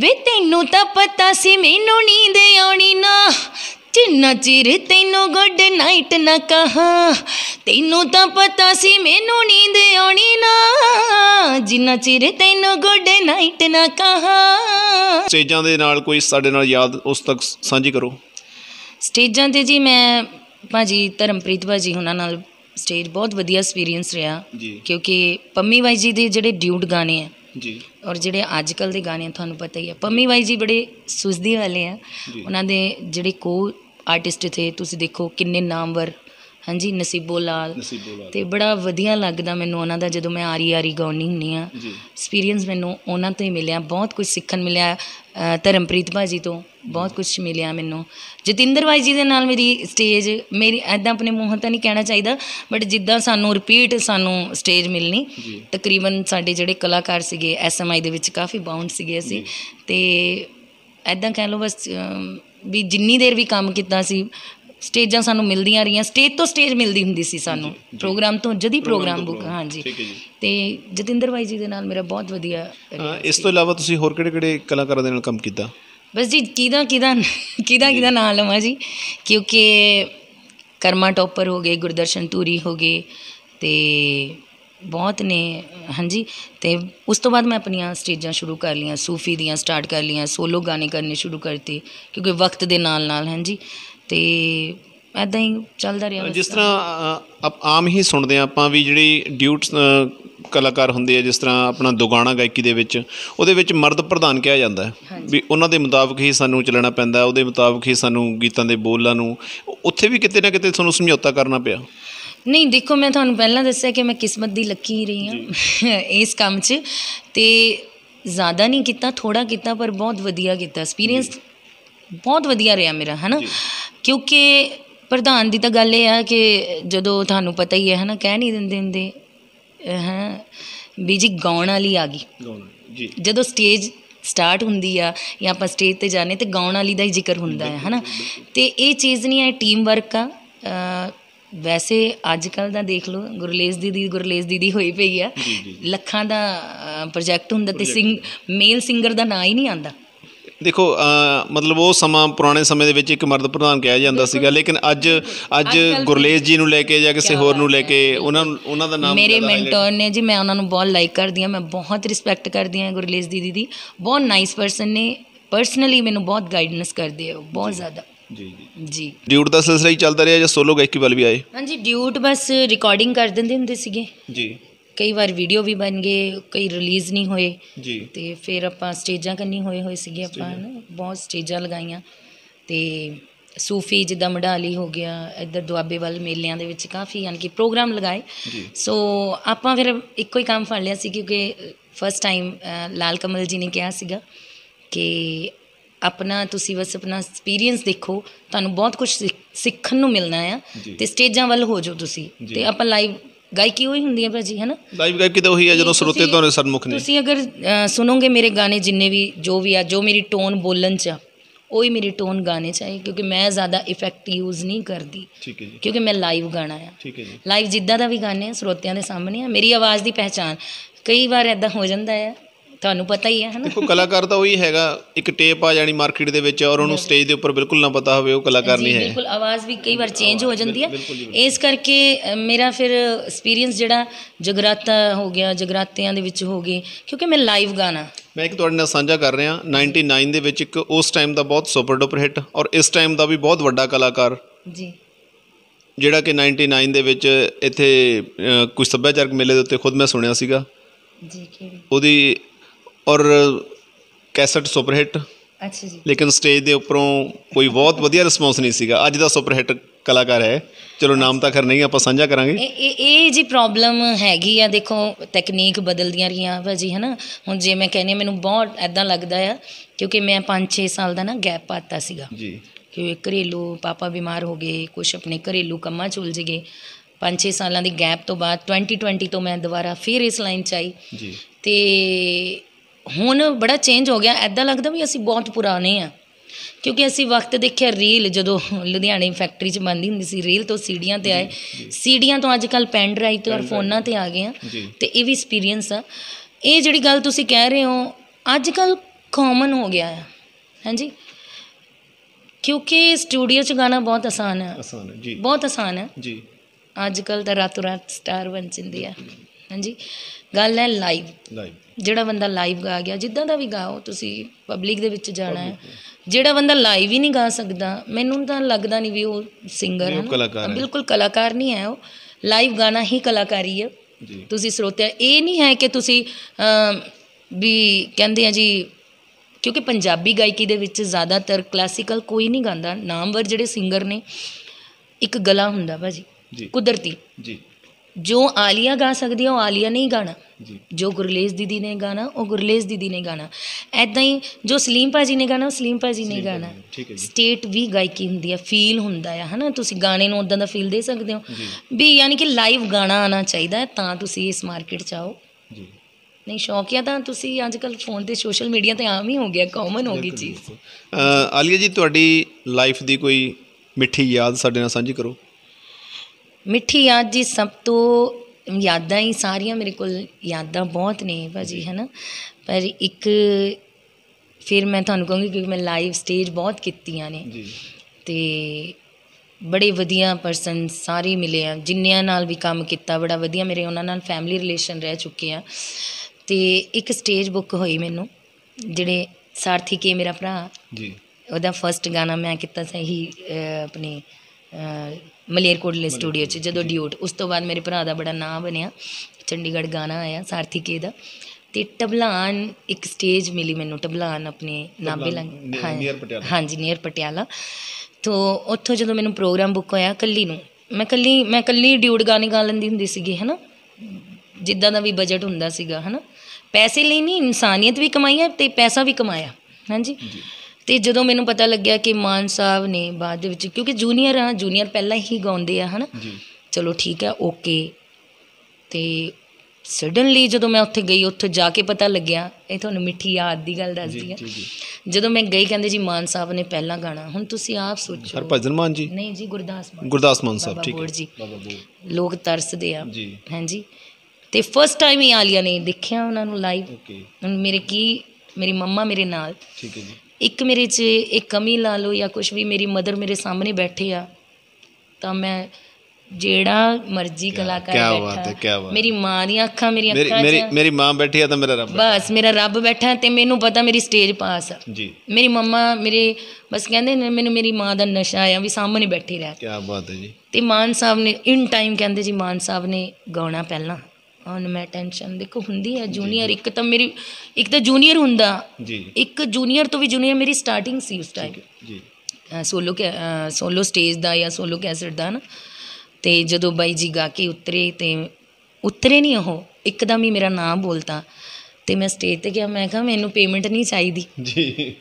ਵੇ ਤੈਨੂੰ ਤਾਂ ਪਤਾ ਸੀ ਮੈਨੂੰ ਨੀਂਦ ਆਉਣੀ ਨਾ ਜਿੰਨਾ ਚਿਰ ਤੈਨੂੰ ਗੁੱਡ ਨਾਈਟ ਨਾ ਕਹਾ ਤੈਨੂੰ ਤਾਂ ਪਤਾ ਸੀ ਮੈਨੂੰ ਨੀਂਦ ਆਉਣੀ ਨਾ ਜਿੰਨਾ ਚਿਰ ਤੈਨੂੰ ਗੁੱਡ ਨਾਈਟ ਨਾ ਕਹਾ ਸਟੇਜਾਂ ਦੇ ਨਾਲ ਕੋਈ ਸਾਡੇ ਨਾਲ ਯਾਦ ਉਸ ਤੱਕ ਸਾਂਝੀ ਕਰੋ ਸਟੇਜਾਂ ਤੇ ਜੀ ਮੈਂ ਭਾਜੀ ਧਰਮਪ੍ਰੀਤ ਭਾਜੀ ਉਹਨਾਂ ਨਾਲ ਸਟੇਜ ਬਹੁਤ ਵਧੀਆ ਐਕਸਪੀਰੀਅੰਸ ਰਿਹਾ ਕਿਉਂਕਿ ਪੰਮੀ ਬਾਈ ਜੀ ਦੇ ਜਿਹੜੇ ਡਿਊਟ ਗਾਣੇ ਆ ਜੀ ਔਰ ਜਿਹੜੇ ਅੱਜ ਕੱਲ ਦੇ ਗਾਣੇ ਤੁਹਾਨੂੰ ਪਤਾ ਹੀ ਹੈ ਪੰਮੀ ਬਾਈ ਜੀ ਬੜੇ ਸੁਸਦੀ ਵਾਲੇ ਆ ਉਹਨਾਂ ਦੇ ਜਿਹੜੇ ਕੋ ਆਰਟਿਸਟ ਥੇ ਤੁਸੀਂ ਦੇਖੋ ਕਿੰਨੇ ਨਾਮਵਰ ਹਾਂਜੀ ਨਸੀਬੋ ਲਾਲ ਨਸੀਬੋ ਲਾਲ ਤੇ ਬੜਾ ਵਧੀਆ ਲੱਗਦਾ ਮੈਨੂੰ ਉਹਨਾਂ ਦਾ ਜਦੋਂ ਮੈਂ ਆਰੀ ਆਰੀ ਗਾਉਣੀ ਹੁੰਨੀ ਆ ਐਕਸਪੀਰੀਅੰਸ ਮੈਨੂੰ ਉਹਨਾਂ ਤੋਂ ਹੀ ਮਿਲਿਆ ਬਹੁਤ ਕੁਝ ਸਿੱਖਣ ਮਿਲਿਆ ਧਰਮਪ੍ਰੀਤ ਭਾਜੀ ਤੋਂ ਬਹੁਤ ਕੁਝ ਮਿਲਿਆ ਮੈਨੂੰ ਜਤਿੰਦਰ ਬਾਈ ਜੀ ਦੇ ਨਾਲ ਮੇਰੀ ਸਟੇਜ ਮੇਰੀ ਐਦਾਂ ਆਪਣੇ ਮੂੰਹੋਂ ਤਾਂ ਨਹੀਂ ਕਹਿਣਾ ਚਾਹੀਦਾ ਬਟ ਜਿੱਦਾਂ ਸਾਨੂੰ ਰਿਪੀਟ ਸਾਨੂੰ ਸਟੇਜ ਮਿਲਣੀ ਤਕਰੀਬਨ ਸਾਡੇ ਜਿਹੜੇ ਕਲਾਕਾਰ ਸੀਗੇ ਐਸਐਮਆਈ ਦੇ ਵਿੱਚ ਕਾਫੀ ਬਾਉਂਡ ਸੀਗੇ ਅਸੀਂ ਤੇ ਐਦਾਂ ਕਹਿ ਲਓ ਬਸ ਵੀ ਜਿੰਨੀ ਦੇਰ ਵੀ ਕੰਮ ਕੀਤਾ ਸੀ ਸਟੇਜਾਂ ਸਾਨੂੰ ਮਿਲਦੀਆਂ ਰਹੀਆਂ ਸਟੇਜ ਤੋਂ ਸਟੇਜ ਮਿਲਦੀ ਹੁੰਦੀ ਸੀ ਸਾਨੂੰ ਪ੍ਰੋਗਰਾਮ ਤੋਂ ਜਦੀ ਪ੍ਰੋਗਰਾਮ ਬੁੱਕ ਹਾਂਜੀ ਤੇ ਜਤਿੰਦਰ ਬਾਈ ਜੀ ਦੇ ਨਾਲ ਮੇਰਾ ਬਹੁਤ ਵਧੀਆ ਇਸ ਤੋਂ ਇਲਾਵਾ ਤੁਸੀਂ ਹੋਰ ਕਿਹੜੇ-ਕਿਹੜੇ ਕਲਾਕਾਰਾਂ ਦੇ ਨਾਲ ਕੰਮ ਕੀਤਾ ਬਸ ਜੀ ਕਿਹਦਾ ਕਿਹਦਾ ਕਿਹਦਾ ਕਿਹਦਾ ਨਾਮ ਲਵਾਂ ਜੀ ਕਿਉਂਕਿ ਕਰਮਾ ਟੋਪਰ ਹੋ ਗਏ ਗੁਰਦਰਸ਼ਨ ਤੂਰੀ ਹੋ ਗਏ ਤੇ ਬਹੁਤ ਨੇ ਹਾਂਜੀ ਤੇ ਉਸ ਤੋਂ ਬਾਅਦ ਮੈਂ ਆਪਣੀਆਂ ਸਟੇਜਾਂ ਸ਼ੁਰੂ ਕਰ ਲੀਆਂ ਸੂਫੀ ਦੀਆਂ ਸਟਾਰਟ ਕਰ ਲੀਆਂ ਸੋਲੋ ਗਾਣੇ ਕਰਨੇ ਸ਼ੁਰੂ ਕਰਤੇ ਕਿਉਂਕਿ ਵਕਤ ਦੇ ਨਾਲ ਨਾਲ ਹਾਂਜੀ ਤੇ ਐਦਾਂ ਹੀ ਚੱਲਦਾ ਰਿਹਾ ਜਿਸ ਤਰ੍ਹਾਂ ਆਮ ਹੀ ਸੁਣਦੇ ਆ ਆਪਾਂ ਵੀ ਜਿਹੜੀ ਡਿਊਟ ਕਲਾਕਾਰ ਹੁੰਦੇ ਆ ਜਿਸ ਤਰ੍ਹਾਂ ਆਪਣਾ ਦੁਗਾਣਾ ਗਾਇਕੀ ਦੇ ਵਿੱਚ ਉਹਦੇ ਵਿੱਚ ਮਰਦ ਪ੍ਰਧਾਨ ਕਿਹਾ ਜਾਂਦਾ ਹੈ ਵੀ ਉਹਨਾਂ ਦੇ ਮੁਤਾਬਕ ਹੀ ਸਾਨੂੰ ਚੱਲਣਾ ਪੈਂਦਾ ਉਹਦੇ ਮੁਤਾਬਕ ਹੀ ਸਾਨੂੰ ਗੀਤਾਂ ਦੇ ਬੋਲਾਂ ਨੂੰ ਉੱਥੇ ਵੀ ਕਿਤੇ ਨਾ ਕਿਤੇ ਤੁਹਾਨੂੰ ਸਮਝੌਤਾ ਕਰਨਾ ਪਿਆ ਨਹੀਂ ਦੇਖੋ ਮੈਂ ਤੁਹਾਨੂੰ ਪਹਿਲਾਂ ਦੱਸਿਆ ਕਿ ਮੈਂ ਕਿਸਮਤ ਦੀ ਲੱਕੀ ਰਹੀ ਹਾਂ ਇਸ ਕੰਮ 'ਚ ਤੇ ਜ਼ਿਆਦਾ ਨਹੀਂ ਕੀਤਾ ਥੋੜਾ ਕੀਤਾ ਪਰ ਬਹੁਤ ਵਧੀਆ ਕੀਤਾ ਐਕਸਪੀਰੀਅੰਸ ਬਹੁਤ ਵਧੀਆ ਰਿਹਾ ਮੇਰਾ ਹਨਾ ਕਿਉਂਕਿ ਪ੍ਰਧਾਨ ਦੀ ਤਾਂ ਗੱਲ ਇਹ ਆ ਕਿ ਜਦੋਂ ਤੁਹਾਨੂੰ ਪਤਾ ਹੀ ਹੈ ਹਨਾ ਕਹਿ ਨਹੀਂ ਦਿੰਦੇ ਹੁੰਦੇ ਹਾਂ ਵੀ ਜੀ ਗਾਉਣ ਵਾਲੀ ਆ ਗਈ ਜੀ ਜਦੋਂ ਸਟੇਜ ਸਟਾਰਟ ਹੁੰਦੀ ਆ ਜਾਂ ਆਪਾਂ ਸਟੇਜ ਤੇ ਜਾਣੇ ਤੇ ਗਾਉਣ ਵਾਲੀ ਦਾ ਹੀ ਜ਼ਿਕਰ ਹੁੰਦਾ ਹੈ ਹਨਾ ਤੇ ਇਹ ਚੀਜ਼ ਨਹੀਂ ਹੈ ਟੀਮ ਵਰਕ ਆ ਵੈਸੇ ਅੱਜ ਕੱਲ ਦਾ ਦੇਖ ਲਓ ਗੁਰਲੇਸ ਦੀਦੀ ਗੁਰਲੇਸ ਦੀਦੀ ਹੋਈ ਪਈ ਆ ਲੱਖਾਂ ਦਾ ਪ੍ਰੋਜੈਕਟ ਹੁੰਦਾ ਤੇ ਸਿੰਗ ਮੇਲ ਸਿੰਗਰ ਦਾ ਨਾਂ ਹੀ ਨਹੀਂ ਆਂਦਾ ਦੇਖੋ ਮਤਲਬ ਉਹ ਸਮਾਂ ਪੁਰਾਣੇ ਸਮੇਂ ਦੇ ਵਿੱਚ ਇੱਕ ਮਰਦ ਪ੍ਰਧਾਨ ਕਿਹਾ ਜਾਂਦਾ ਸੀਗਾ ਲੇਕਿਨ ਅੱਜ ਅੱਜ ਗੁਰਲੇਸ਼ ਜੀ ਨੂੰ ਲੈ ਕੇ ਜਾਂ ਕਿਸੇ ਹੋਰ ਨੂੰ ਲੈ ਕੇ ਉਹਨਾਂ ਉਹਨਾਂ ਦਾ ਨਾਮ ਮੇਰੇ ਮੈਂਟਰ ਨੇ ਜੀ ਮੈਂ ਉਹਨਾਂ ਨੂੰ ਬਹੁਤ ਲਾਈਕ ਕਰਦੀ ਹਾਂ ਮੈਂ ਬਹੁਤ ਰਿਸਪੈਕਟ ਕਰਦੀ ਹਾਂ ਗੁਰਲੇਸ਼ ਦੀਦੀ ਦੀ ਬਹੁਤ ਨਾਈਸ ਪਰਸਨ ਨੇ ਪਰਸਨਲੀ ਮੈਨੂੰ ਬਹੁਤ ਗਾਈਡੈਂਸ ਕਰਦੇ ਹੋ ਬਹੁਤ ਜ਼ਿਆਦਾ ਜੀ ਜੀ ਡਿਊਟ ਦਾ ਸਿਲਸਿਲਾ ਹੀ ਚੱਲਦਾ ਰਿਹਾ ਜਾਂ ਸੋਲੋ ਗਾਇਕੀ ਵੱਲ ਵੀ ਆਏ ਹਾਂਜੀ ਡਿਊਟ ਬਸ ਰਿਕਾਰਡਿੰਗ ਕਰ ਦਿੰਦੇ ਹੁੰਦੇ ਸੀਗੇ ਜੀ ਕਈ ਵਾਰ ਵੀਡੀਓ ਵੀ ਬਣ ਗਏ ਕਈ ਰਿਲੀਜ਼ ਨਹੀਂ ਹੋਏ ਜੀ ਤੇ ਫਿਰ ਆਪਾਂ ਸਟੇਜਾਂ ਕੰਨੀ ਹੋਏ ਹੋਏ ਸੀਗੇ ਆਪਾਂ ਨਾ ਬਹੁਤ ਸਟੇਜਾਂ ਲਗਾਈਆਂ ਤੇ ਸੂਫੀ ਜਿੱਦਾਂ ਮਡਾਲੀ ਹੋ ਗਿਆ ਇੱਧਰ ਦੁਆਬੇ ਵੱਲ ਮੇਲਿਆਂ ਦੇ ਵਿੱਚ ਕਾਫੀ ਯਾਨੀ ਕਿ ਪ੍ਰੋਗਰਾਮ ਲਗਾਏ ਸੋ ਆਪਾਂ ਫਿਰ ਇੱਕੋ ਹੀ ਕੰਮ ਫੜ ਲਿਆ ਸੀ ਕਿਉਂਕਿ ਫਸਟ ਟਾਈਮ ਲਾਲ ਕਮਲ ਜੀ ਨੇ ਕਿਹਾ ਸੀਗਾ ਕਿ ਆਪਣਾ ਤੁਸੀਂ ਬਸ ਆਪਣਾ ਐਕਸਪੀਰੀਅੰਸ ਦੇਖੋ ਤੁਹਾਨੂੰ ਬਹੁਤ ਕੁਝ ਸਿੱਖਣ ਨੂੰ ਮਿਲਣਾ ਆ ਤੇ ਸਟੇਜਾਂ ਵੱਲ ਹੋ ਜਾਓ ਤੁਸੀਂ ਤੇ ਆਪਾਂ ਲਾਈਵ ਗਾਇਕੀ ਹੋਈ ਹੁੰਦੀ ਹੈ ਭਾਜੀ ਹੈ ਲਾਈਵ ਗਾਇਕੀ ਤਾਂ ਉਹੀ ਹੈ ਜਦੋਂ ਸਰੋਤੇ ਤੁਹਾਡੇ ਸਨਮੁਖ ਨੇ ਤੁਸੀਂ ਅਗਰ ਸੁਣੋਗੇ ਮੇਰੇ ਗਾਣੇ ਜਿੰਨੇ ਵੀ ਜੋ ਵੀ ਆ ਜੋ ਮੇਰੀ ਟੋਨ ਬੋਲਣ ਚ ਉਹੀ ਮੇਰੀ ਟੋਨ ਗਾਣੇ ਚ ਕਿਉਂਕਿ ਮੈਂ ਜ਼ਿਆਦਾ ਇਫੈਕਟ ਯੂਜ਼ ਨਹੀਂ ਕਰਦੀ ਠੀਕ ਹੈ ਜੀ ਕਿਉਂਕਿ ਮੈਂ ਲਾਈਵ ਗਾਣਾ ਆ ਠੀਕ ਹੈ ਜੀ ਲਾਈਵ ਜਿੱਦਾਂ ਦਾ ਵੀ ਗਾਣੇ ਆ ਸਰੋਤਿਆਂ ਦੇ ਸਾਹਮਣੇ ਆ ਮੇਰੀ ਆਵਾਜ਼ ਦੀ ਪਹਿਚਾਨ ਕਈ ਵਾਰ ਐਦਾਂ ਹੋ ਜਾਂਦਾ ਆ ਤੁਹਾਨੂੰ ਪਤਾ ਹੀ ਹੈ ਹਨਾ ਦੇਖੋ ਕਲਾਕਾਰ ਤਾਂ ਉਹੀ ਹੈਗਾ ਇੱਕ ਟੇਪ ਆ ਜਾਣੀ ਮਾਰਕੀਟ ਦੇ ਵਿੱਚ ਔਰ ਉਹਨੂੰ ਸਟੇਜ ਦੇ ਉੱਪਰ ਬਿਲਕੁਲ ਨਾ ਪਤਾ ਹੋਵੇ ਉਹ ਕਲਾਕਾਰ ਨਹੀਂ ਹੈ ਬਿਲਕੁਲ ਆਵਾਜ਼ ਵੀ ਕਈ ਵਾਰ ਚੇਂਜ ਹੋ ਜਾਂਦੀ ਹੈ ਇਸ ਕਰਕੇ ਮੇਰਾ ਫਿਰ ਐਕਸਪੀਰੀਅੰਸ ਜਿਹੜਾ ਜਗਰਾਤਾ ਹੋ ਗਿਆ ਜਗਰਾਤਿਆਂ ਦੇ ਵਿੱਚ ਹੋ ਗਏ ਕਿਉਂਕਿ ਮੈਂ ਲਾਈਵ ਗਾਣਾ ਮੈਂ ਇੱਕ ਤੁਹਾਡੇ ਨਾਲ ਸਾਂਝਾ ਕਰ ਰਿਹਾ 99 ਦੇ ਵਿੱਚ ਇੱਕ ਉਸ ਟਾਈਮ ਦਾ ਬਹੁਤ ਸੁਪਰ ਡੂਪਰ ਹਿੱਟ ਔਰ ਇਸ ਟਾਈਮ ਦਾ ਵੀ ਬਹੁਤ ਵੱਡਾ ਕਲਾਕਾਰ ਜੀ ਜਿਹੜਾ ਕਿ 99 ਦੇ ਵਿੱਚ ਇੱਥੇ ਕੁਝ ਸੱਭਿਆਚਾਰਕ ਮੇਲੇ ਦੇ ਉੱਤੇ ਖੁਦ ਮੈਂ ਸੁਣਿਆ ਸੀਗਾ ਜੀ ਕਿਹੜੀ ਉਹਦੀ ਔਰ ਕੈਸਟ ਸੁਪਰ ਹਿੱਟ ਅੱਛਾ ਜੀ ਲੇਕਿਨ ਸਟੇਜ ਦੇ ਉੱਪਰੋਂ ਕੋਈ ਬਹੁਤ ਵਧੀਆ ਰਿਸਪੌਂਸ ਨਹੀਂ ਸੀਗਾ ਅੱਜ ਦਾ ਸੁਪਰ ਹਿੱਟ ਕਲਾਕਾਰ ਹੈ ਚਲੋ ਨਾਮ ਤਾਂ ਖਰ ਨਹੀਂ ਆਪਾਂ ਸਾਂਝਾ ਕਰਾਂਗੇ ਇਹ ਇਹ ਜੀ ਪ੍ਰੋਬਲਮ ਹੈਗੀ ਆ ਦੇਖੋ ਟੈਕਨੀਕ ਬਦਲਦੀਆਂ ਰਹੀਆਂ ਭਾਜੀ ਹਨਾ ਹੁਣ ਜੇ ਮੈਂ ਕਹਿੰਨੀ ਮੈਨੂੰ ਬਹੁਤ ਐਦਾਂ ਲੱਗਦਾ ਆ ਕਿਉਂਕਿ ਮੈਂ 5-6 ਸਾਲ ਦਾ ਨਾ ਗੈਪ ਪਾਤਾ ਸੀਗਾ ਜੀ ਕਿ ਘਰੇਲੂ ਪਾਪਾ ਬਿਮਾਰ ਹੋ ਗਏ ਕੁਝ ਆਪਣੇ ਘਰੇਲੂ ਕੰਮਾਂ ਚੁਲ ਜਗੇ 5-6 ਸਾਲਾਂ ਦੀ ਗੈਪ ਤੋਂ ਬਾਅਦ 2020 ਤੋਂ ਮੈਂ ਦੁਬਾਰਾ ਫਿਰ ਇਸ ਲਾਈਨ ਚ ਆਈ ਜੀ ਤੇ ਹੁਣ ਬੜਾ ਚੇਂਜ ਹੋ ਗਿਆ ਐਦਾਂ ਲੱਗਦਾ ਵੀ ਅਸੀਂ ਬਹੁਤ ਪੁਰਾਣੇ ਆ ਕਿਉਂਕਿ ਅਸੀਂ ਵਕਤ ਦੇਖਿਆ ਰੀਲ ਜਦੋਂ ਲੁਧਿਆਣੇ ਫੈਕਟਰੀ 'ਚ ਬੰਦੀ ਹੁੰਦੀ ਸੀ ਰੀਲ ਤੋਂ ਸੀੜੀਆਂ ਤੇ ਆਏ ਸੀੜੀਆਂ ਤੋਂ ਅੱਜ ਕੱਲ ਪੈਨ ਡਰਾਈਵ ਤੇ ਔਰ ਫੋਨਾਂ ਤੇ ਆ ਗਏ ਆ ਤੇ ਇਹ ਵੀ ਐਕਸਪੀਰੀਅੰਸ ਆ ਇਹ ਜਿਹੜੀ ਗੱਲ ਤੁਸੀਂ ਕਹਿ ਰਹੇ ਹੋ ਅੱਜ ਕੱਲ ਕਾਮਨ ਹੋ ਗਿਆ ਹੈ ਹਾਂਜੀ ਕਿਉਂਕਿ ਸਟੂਡੀਓ 'ਚ ਗਾਣਾ ਬਹੁਤ ਆਸਾਨ ਹੈ ਆਸਾਨ ਹੈ ਜੀ ਬਹੁਤ ਆਸਾਨ ਹੈ ਜੀ ਅੱਜ ਕੱਲ ਤਾਂ ਰਾਤੋ ਰਾਤ ਸਟਾਰ ਬਣ ਜਾਂਦੇ ਆ ਹਾਂਜੀ ਗੱਲ ਹੈ ਲਾਈਵ ਜਿਹੜਾ ਬੰਦਾ ਲਾਈਵ ਗਾ ਗਿਆ ਜਿੱਦਾਂ ਦਾ ਵੀ ਗਾਓ ਤੁਸੀਂ ਪਬਲਿਕ ਦੇ ਵਿੱਚ ਜਾਣਾ ਹੈ ਜਿਹੜਾ ਬੰਦਾ ਲਾਈਵ ਹੀ ਨਹੀਂ ਗਾ ਸਕਦਾ ਮੈਨੂੰ ਤਾਂ ਲੱਗਦਾ ਨਹੀਂ ਵੀ ਉਹ ਸਿੰਗਰ ਹੈ ਬਿਲਕੁਲ ਕਲਾਕਾਰ ਨਹੀਂ ਹੈ ਉਹ ਲਾਈਵ ਗਾਣਾ ਹੀ ਕਲਾਕਾਰੀ ਹੈ ਤੁਸੀਂ ਸਰੋਤਿਆ ਇਹ ਨਹੀਂ ਹੈ ਕਿ ਤੁਸੀਂ ਵੀ ਕਹਿੰਦੇ ਆ ਜੀ ਕਿਉਂਕਿ ਪੰਜਾਬੀ ਗਾਇਕੀ ਦੇ ਵਿੱਚ ਜ਼ਿਆਦਾਤਰ ਕਲਾਸਿਕਲ ਕੋਈ ਨਹੀਂ ਗਾਉਂਦਾ ਨਾਮਵਰ ਜਿਹੜੇ ਸਿੰਗਰ ਨੇ ਇੱਕ ਗਲਾ ਹੁੰਦਾ ਭਾਜੀ ਕੁਦਰਤੀ ਜੀ ਜੋ ਆਲੀਆ ਗਾ ਸਕਦੀ ਹੈ ਉਹ ਆਲੀਆ ਨਹੀਂ ਗਾਣਾ ਜੋ ਗੁਰਲੇਸ ਦੀਦੀ ਨੇ ਗਾਣਾ ਉਹ ਗੁਰਲੇਸ ਦੀਦੀ ਨੇ ਗਾਣਾ ਐਦਾਂ ਹੀ ਜੋ ਸਲੀਮ ਭਾਜੀ ਨੇ ਗਾਣਾ ਉਹ ਸਲੀਮ ਭਾਜੀ ਨੇ ਗਾਣਾ ਸਟੇਟ ਵੀ ਗਾਇਕੀ ਹੁੰਦੀ ਹੈ ਫੀਲ ਹੁੰਦਾ ਹੈ ਹਨਾ ਤੁਸੀਂ ਗਾਣੇ ਨੂੰ ਉਦਾਂ ਦਾ ਫੀਲ ਦੇ ਸਕਦੇ ਹੋ ਵੀ ਯਾਨੀ ਕਿ ਲਾਈਵ ਗਾਣਾ ਆਣਾ ਚਾਹੀਦਾ ਤਾਂ ਤੁਸੀਂ ਇਸ ਮਾਰਕੀਟ 'ਚ ਆਓ ਜੀ ਨਹੀਂ ਸ਼ੌਕੀਆ ਤਾਂ ਤੁਸੀਂ ਅੱਜ ਕੱਲ ਫੋਨ ਤੇ ਸੋਸ਼ਲ ਮੀਡੀਆ ਤੇ ਆਮ ਹੀ ਹੋ ਗਿਆ ਕਾਮਨ ਹੋ ਗਈ ਚੀਜ਼ ਆਲੀਆ ਜੀ ਤੁਹਾਡੀ ਲਾਈਫ ਦੀ ਕੋਈ ਮਿੱਠੀ ਯਾਦ ਸਾਡੇ ਨਾਲ ਸਾਂਝੀ ਕਰੋ ਮਿੱਠੀ ਯਾਦ ਜੀ ਸਭ ਤੋਂ ਯਾਦਾਂ ਹੀ ਸਾਰੀਆਂ ਮੇਰੇ ਕੋਲ ਯਾਦਾਂ ਬਹੁਤ ਨੇ ਭਾਜੀ ਹਨ ਪਰ ਇੱਕ ਫਿਰ ਮੈਂ ਤੁਹਾਨੂੰ ਕਹੂੰਗੀ ਕਿਉਂਕਿ ਮੈਂ ਲਾਈਵ ਸਟੇਜ ਬਹੁਤ ਕੀਤੀਆਂ ਨੇ ਜੀ ਤੇ ਬੜੇ ਵਧੀਆ ਪਰਸਨ ਸਾਰੇ ਮਿਲੇ ਆ ਜਿੰਨਿਆਂ ਨਾਲ ਵੀ ਕੰਮ ਕੀਤਾ ਬੜਾ ਵਧੀਆ ਮੇਰੇ ਉਹਨਾਂ ਨਾਲ ਫੈਮਿਲੀ ਰਿਲੇਸ਼ਨ ਰਹਿ ਚੁੱਕੇ ਆ ਤੇ ਇੱਕ ਸਟੇਜ ਬੁੱਕ ਹੋਈ ਮੈਨੂੰ ਜਿਹੜੇ ਸਾਰਥੀ ਕੇ ਮੇਰਾ ਭਰਾ ਜੀ ਉਹਦਾ ਫਰਸਟ ਗਾਣਾ ਮੈਂ ਕੀਤਾ ਸੀ ਆਪਣੇ ਮਲੇਰਕੋਟਲੇ ਸਟੂਡੀਓ 'ਚ ਜਦੋਂ ਡਿਊਟ ਉਸ ਤੋਂ ਬਾਅਦ ਮੇਰੇ ਭਰਾ ਦਾ ਬੜਾ ਨਾਂ ਬਣਿਆ ਚੰਡੀਗੜ੍ਹ ਗਾਣਾ ਆਇਆ ਸਾਰਥੀ ਕੇ ਦਾ ਤੇ ਟਬਲਾਨ ਇੱਕ ਸਟੇਜ ਮਿਲੀ ਮੈਨੂੰ ਟਬਲਾਨ ਆਪਣੇ ਨਾਬੇ ਲੰਗ ਹਾਂਜੀ ਨੀਅਰ ਪਟਿਆਲਾ ਤੋਂ ਉੱਥੋਂ ਜਦੋਂ ਮੈਨੂੰ ਪ੍ਰੋਗਰਾਮ ਬੁੱਕ ਹੋਇਆ ਕੱਲੀ ਨੂੰ ਮੈਂ ਕੱਲੀ ਮੈਂ ਕੱਲੀ ਡਿਊਟ ਗਾਣੇ ਗਾ ਲੈਂਦੀ ਹੁੰਦੀ ਸੀਗੀ ਹੈਨਾ ਜਿੱਦਾਂ ਦਾ ਵੀ ਬਜਟ ਹੁੰਦਾ ਸੀਗਾ ਹੈਨਾ ਪੈਸੇ ਲਈ ਨਹੀਂ ਇਨਸਾਨੀਅਤ ਵੀ ਕਮਾਈ ਹੈ ਤੇ ਪੈਸਾ ਵੀ ਕਮਾਇਆ ਹਾਂਜੀ ਤੇ ਜਦੋਂ ਮੈਨੂੰ ਪਤਾ ਲੱਗਿਆ ਕਿ ਮਾਨ ਸਾਹਿਬ ਨੇ ਬਾਅਦ ਦੇ ਵਿੱਚ ਕਿਉਂਕਿ ਜੂਨੀਅਰ ਆ ਜੂਨੀਅਰ ਪਹਿਲਾਂ ਹੀ ਗਾਉਂਦੇ ਆ ਹਨਾ ਚਲੋ ਠੀਕ ਹੈ ਓਕੇ ਤੇ ਸਡਨਲੀ ਜਦੋਂ ਮੈਂ ਉੱਥੇ ਗਈ ਉੱਥੇ ਜਾ ਕੇ ਪਤਾ ਲੱਗਿਆ ਇਹ ਤੁਹਾਨੂੰ ਮਿੱਠੀ ਯਾਦ ਦੀ ਗੱਲ ਦੱਸਦੀ ਆ ਜਦੋਂ ਮੈਂ ਗਈ ਕਹਿੰਦੇ ਜੀ ਮਾਨ ਸਾਹਿਬ ਨੇ ਪਹਿਲਾਂ ਗਾਣਾ ਹੁਣ ਤੁਸੀਂ ਆਪ ਸੋਚੋ ਹਰਭਜਨ ਮਾਨ ਜੀ ਨਹੀਂ ਜੀ ਗੁਰਦਾਸ ਮਾਨ ਗੁਰਦਾਸ ਮਾਨ ਸਾਹਿਬ ਠੀਕ ਹੈ ਲੋਕ ਤਰਸਦੇ ਆ ਜੀ ਹਾਂਜੀ ਤੇ ਫਸਟ ਟਾਈਮ ਹੀ ਆਲੀਆ ਨੇ ਦੇਖਿਆ ਉਹਨਾਂ ਨੂੰ ਲਾਈਵ ਹੁਣ ਮੇਰੇ ਕੀ ਮੇਰੀ ਮੰਮਾ ਮੇਰੇ ਨਾਲ ਠੀਕ ਹੈ ਜੀ ਇੱਕ ਮੇਰੇ 'ਚ ਇੱਕ ਕਮੀ ਲਾ ਲਓ ਜਾਂ ਕੁਝ ਵੀ ਮੇਰੀ ਮਦਰ ਮੇਰੇ ਸਾਹਮਣੇ ਬੈਠੇ ਆ ਤਾਂ ਮੈਂ ਜਿਹੜਾ ਮਰਜ਼ੀ ਕਲਾਕਾਰ ਕੀ ਬਾਤ ਹੈ ਕੀ ਬਾਤ ਮੇਰੀ ਮਾਂ ਦੀਆਂ ਅੱਖਾਂ ਮੇਰੀਆਂ ਅੱਖਾਂ ਮੇਰੀ ਮੇਰੀ ਮਾਂ ਬੈਠੀ ਆ ਤਾਂ ਮੇਰਾ ਰੱਬ ਬਸ ਮੇਰਾ ਰੱਬ ਬੈਠਾ ਤੇ ਮੈਨੂੰ ਪਤਾ ਮੇਰੀ ਸਟੇਜ ਪਾਸ ਆ ਜੀ ਮੇਰੀ ਮੰਮਾ ਮੇਰੇ ਬਸ ਕਹਿੰਦੇ ਨੇ ਮੈਨੂੰ ਮੇਰੀ ਮਾਂ ਦਾ ਨਸ਼ਾ ਆ ਵੀ ਸਾਹਮਣੇ ਬੈਠੀ ਰਹਿ ਕੀ ਬਾਤ ਹੈ ਜੀ ਤੇ ਮਾਨ ਸਾਹਿਬ ਨੇ ਇਨ ਟਾਈਮ ਕਹਿੰਦੇ ਜੀ ਮਾਨ ਸਾਹਿਬ ਨੇ ਗਾਉਣਾ ਪਹਿਲਾਂ ਹੁਣ ਮੈਂ ਟੈਨਸ਼ਨ ਦੇਖੋ ਹੁੰਦੀ ਹੈ ਜੂਨੀਅਰ ਇੱਕ ਤਾਂ ਮੇਰੀ ਇੱਕ ਤਾਂ ਜੂਨੀਅਰ ਹੁੰਦਾ ਜੀ ਇੱਕ ਜੂਨੀਅਰ ਤੋਂ ਵੀ ਜੂਨੀਅਰ ਮੇਰੀ ਸਟਾਰਟਿੰਗ ਸੀ ਉਸ ਟਾਈਮ ਜੀ ਸੋਲੋ ਸੋਲੋ ਸਟੇਜ ਦਾ ਜਾਂ ਸੋਲੋ ਕੈਸਟ ਦਾ ਨਾ ਤੇ ਜਦੋਂ ਬਾਈ ਜੀ ਗਾ ਕੇ ਉਤਰੇ ਤੇ ਉਤਰੇ ਨਹੀਂ ਉਹ ਇੱਕਦਮ ਹੀ ਮੇਰਾ ਨਾਮ ਬੋਲਤਾ ਤੇ ਮੈਂ ਸਟੇਜ ਤੇ ਗਿਆ ਮੈਂ ਕਿਹਾ ਮੈਨੂੰ ਪੇਮੈਂਟ ਨਹੀਂ ਚਾਹੀਦੀ ਜੀ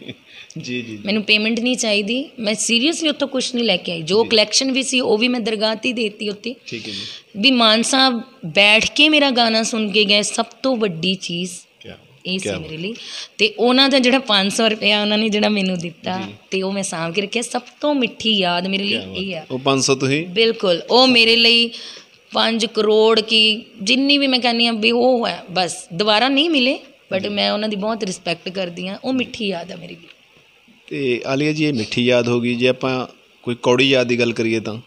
ਜੀ ਜੀ ਮੈਨੂੰ ਪੇਮੈਂਟ ਨਹੀਂ ਚਾਹੀਦੀ ਮੈਂ ਸੀਰੀਅਸਲੀ ਉੱਥੋਂ ਕੁਝ ਨਹੀਂ ਲੈ ਕੇ ਆਈ ਜੋ ਕਲੈਕਸ਼ਨ ਵੀ ਸੀ ਉਹ ਵੀ ਮੈਂ ਦਰਗਾਹ ਤੇ ਦੇਤੀ ਉੱਤੇ ਠੀਕ ਹੈ ਜੀ ਵੀ ਮਾਨ ਸਾਹਿਬ ਬੈਠ ਕੇ ਮੇਰਾ ਗਾਣਾ ਸੁਣ ਕੇ ਗਏ ਸਭ ਤੋਂ ਵੱਡੀ ਚੀਜ਼ ਕੀ ਇਹ ਸੀ ਮੇਰੇ ਲਈ ਤੇ ਉਹਨਾਂ ਦਾ ਜਿਹੜਾ 500 ਰੁਪਿਆ ਉਹਨਾਂ ਨੇ ਜਿਹੜਾ ਮੈਨੂੰ ਦਿੱਤਾ ਤੇ ਉਹ ਮੈਂ ਸਾਂਭ ਕੇ ਰੱਖਿਆ ਸਭ ਤੋਂ ਮਿੱਠੀ ਯਾਦ ਮੇਰੇ ਲਈ ਇਹ ਆ ਉਹ 500 ਤੁਸੀਂ ਬਿਲਕੁਲ ਉਹ ਮੇਰੇ ਲਈ 5 ਕਰੋੜ ਕੀ ਜਿੰਨੀ ਵੀ ਮੈਂ ਕਹਿੰਨੀ ਆ ਵੀ ਉਹ ਹੈ ਬਸ ਦੁਬਾਰਾ ਨਹੀਂ ਮਿਲੇ ਬਟ ਮੈਂ ਉਹਨਾਂ ਦੀ ਬਹੁਤ ਰਿਸਪੈਕਟ ਕਰਦੀ ਆ ਉਹ ਮਿੱਠੀ ਯਾਦ ਆ ਮੇਰੀ ਤੇ ਆਲੀਆ ਜੀ ਇਹ ਮਿੱਠੀ ਯਾਦ ਹੋ ਗਈ ਜੇ ਆਪਾਂ ਕੋਈ ਕੌੜੀ ਯਾਦ ਦੀ ਗੱਲ ਕਰੀਏ ਤਾਂ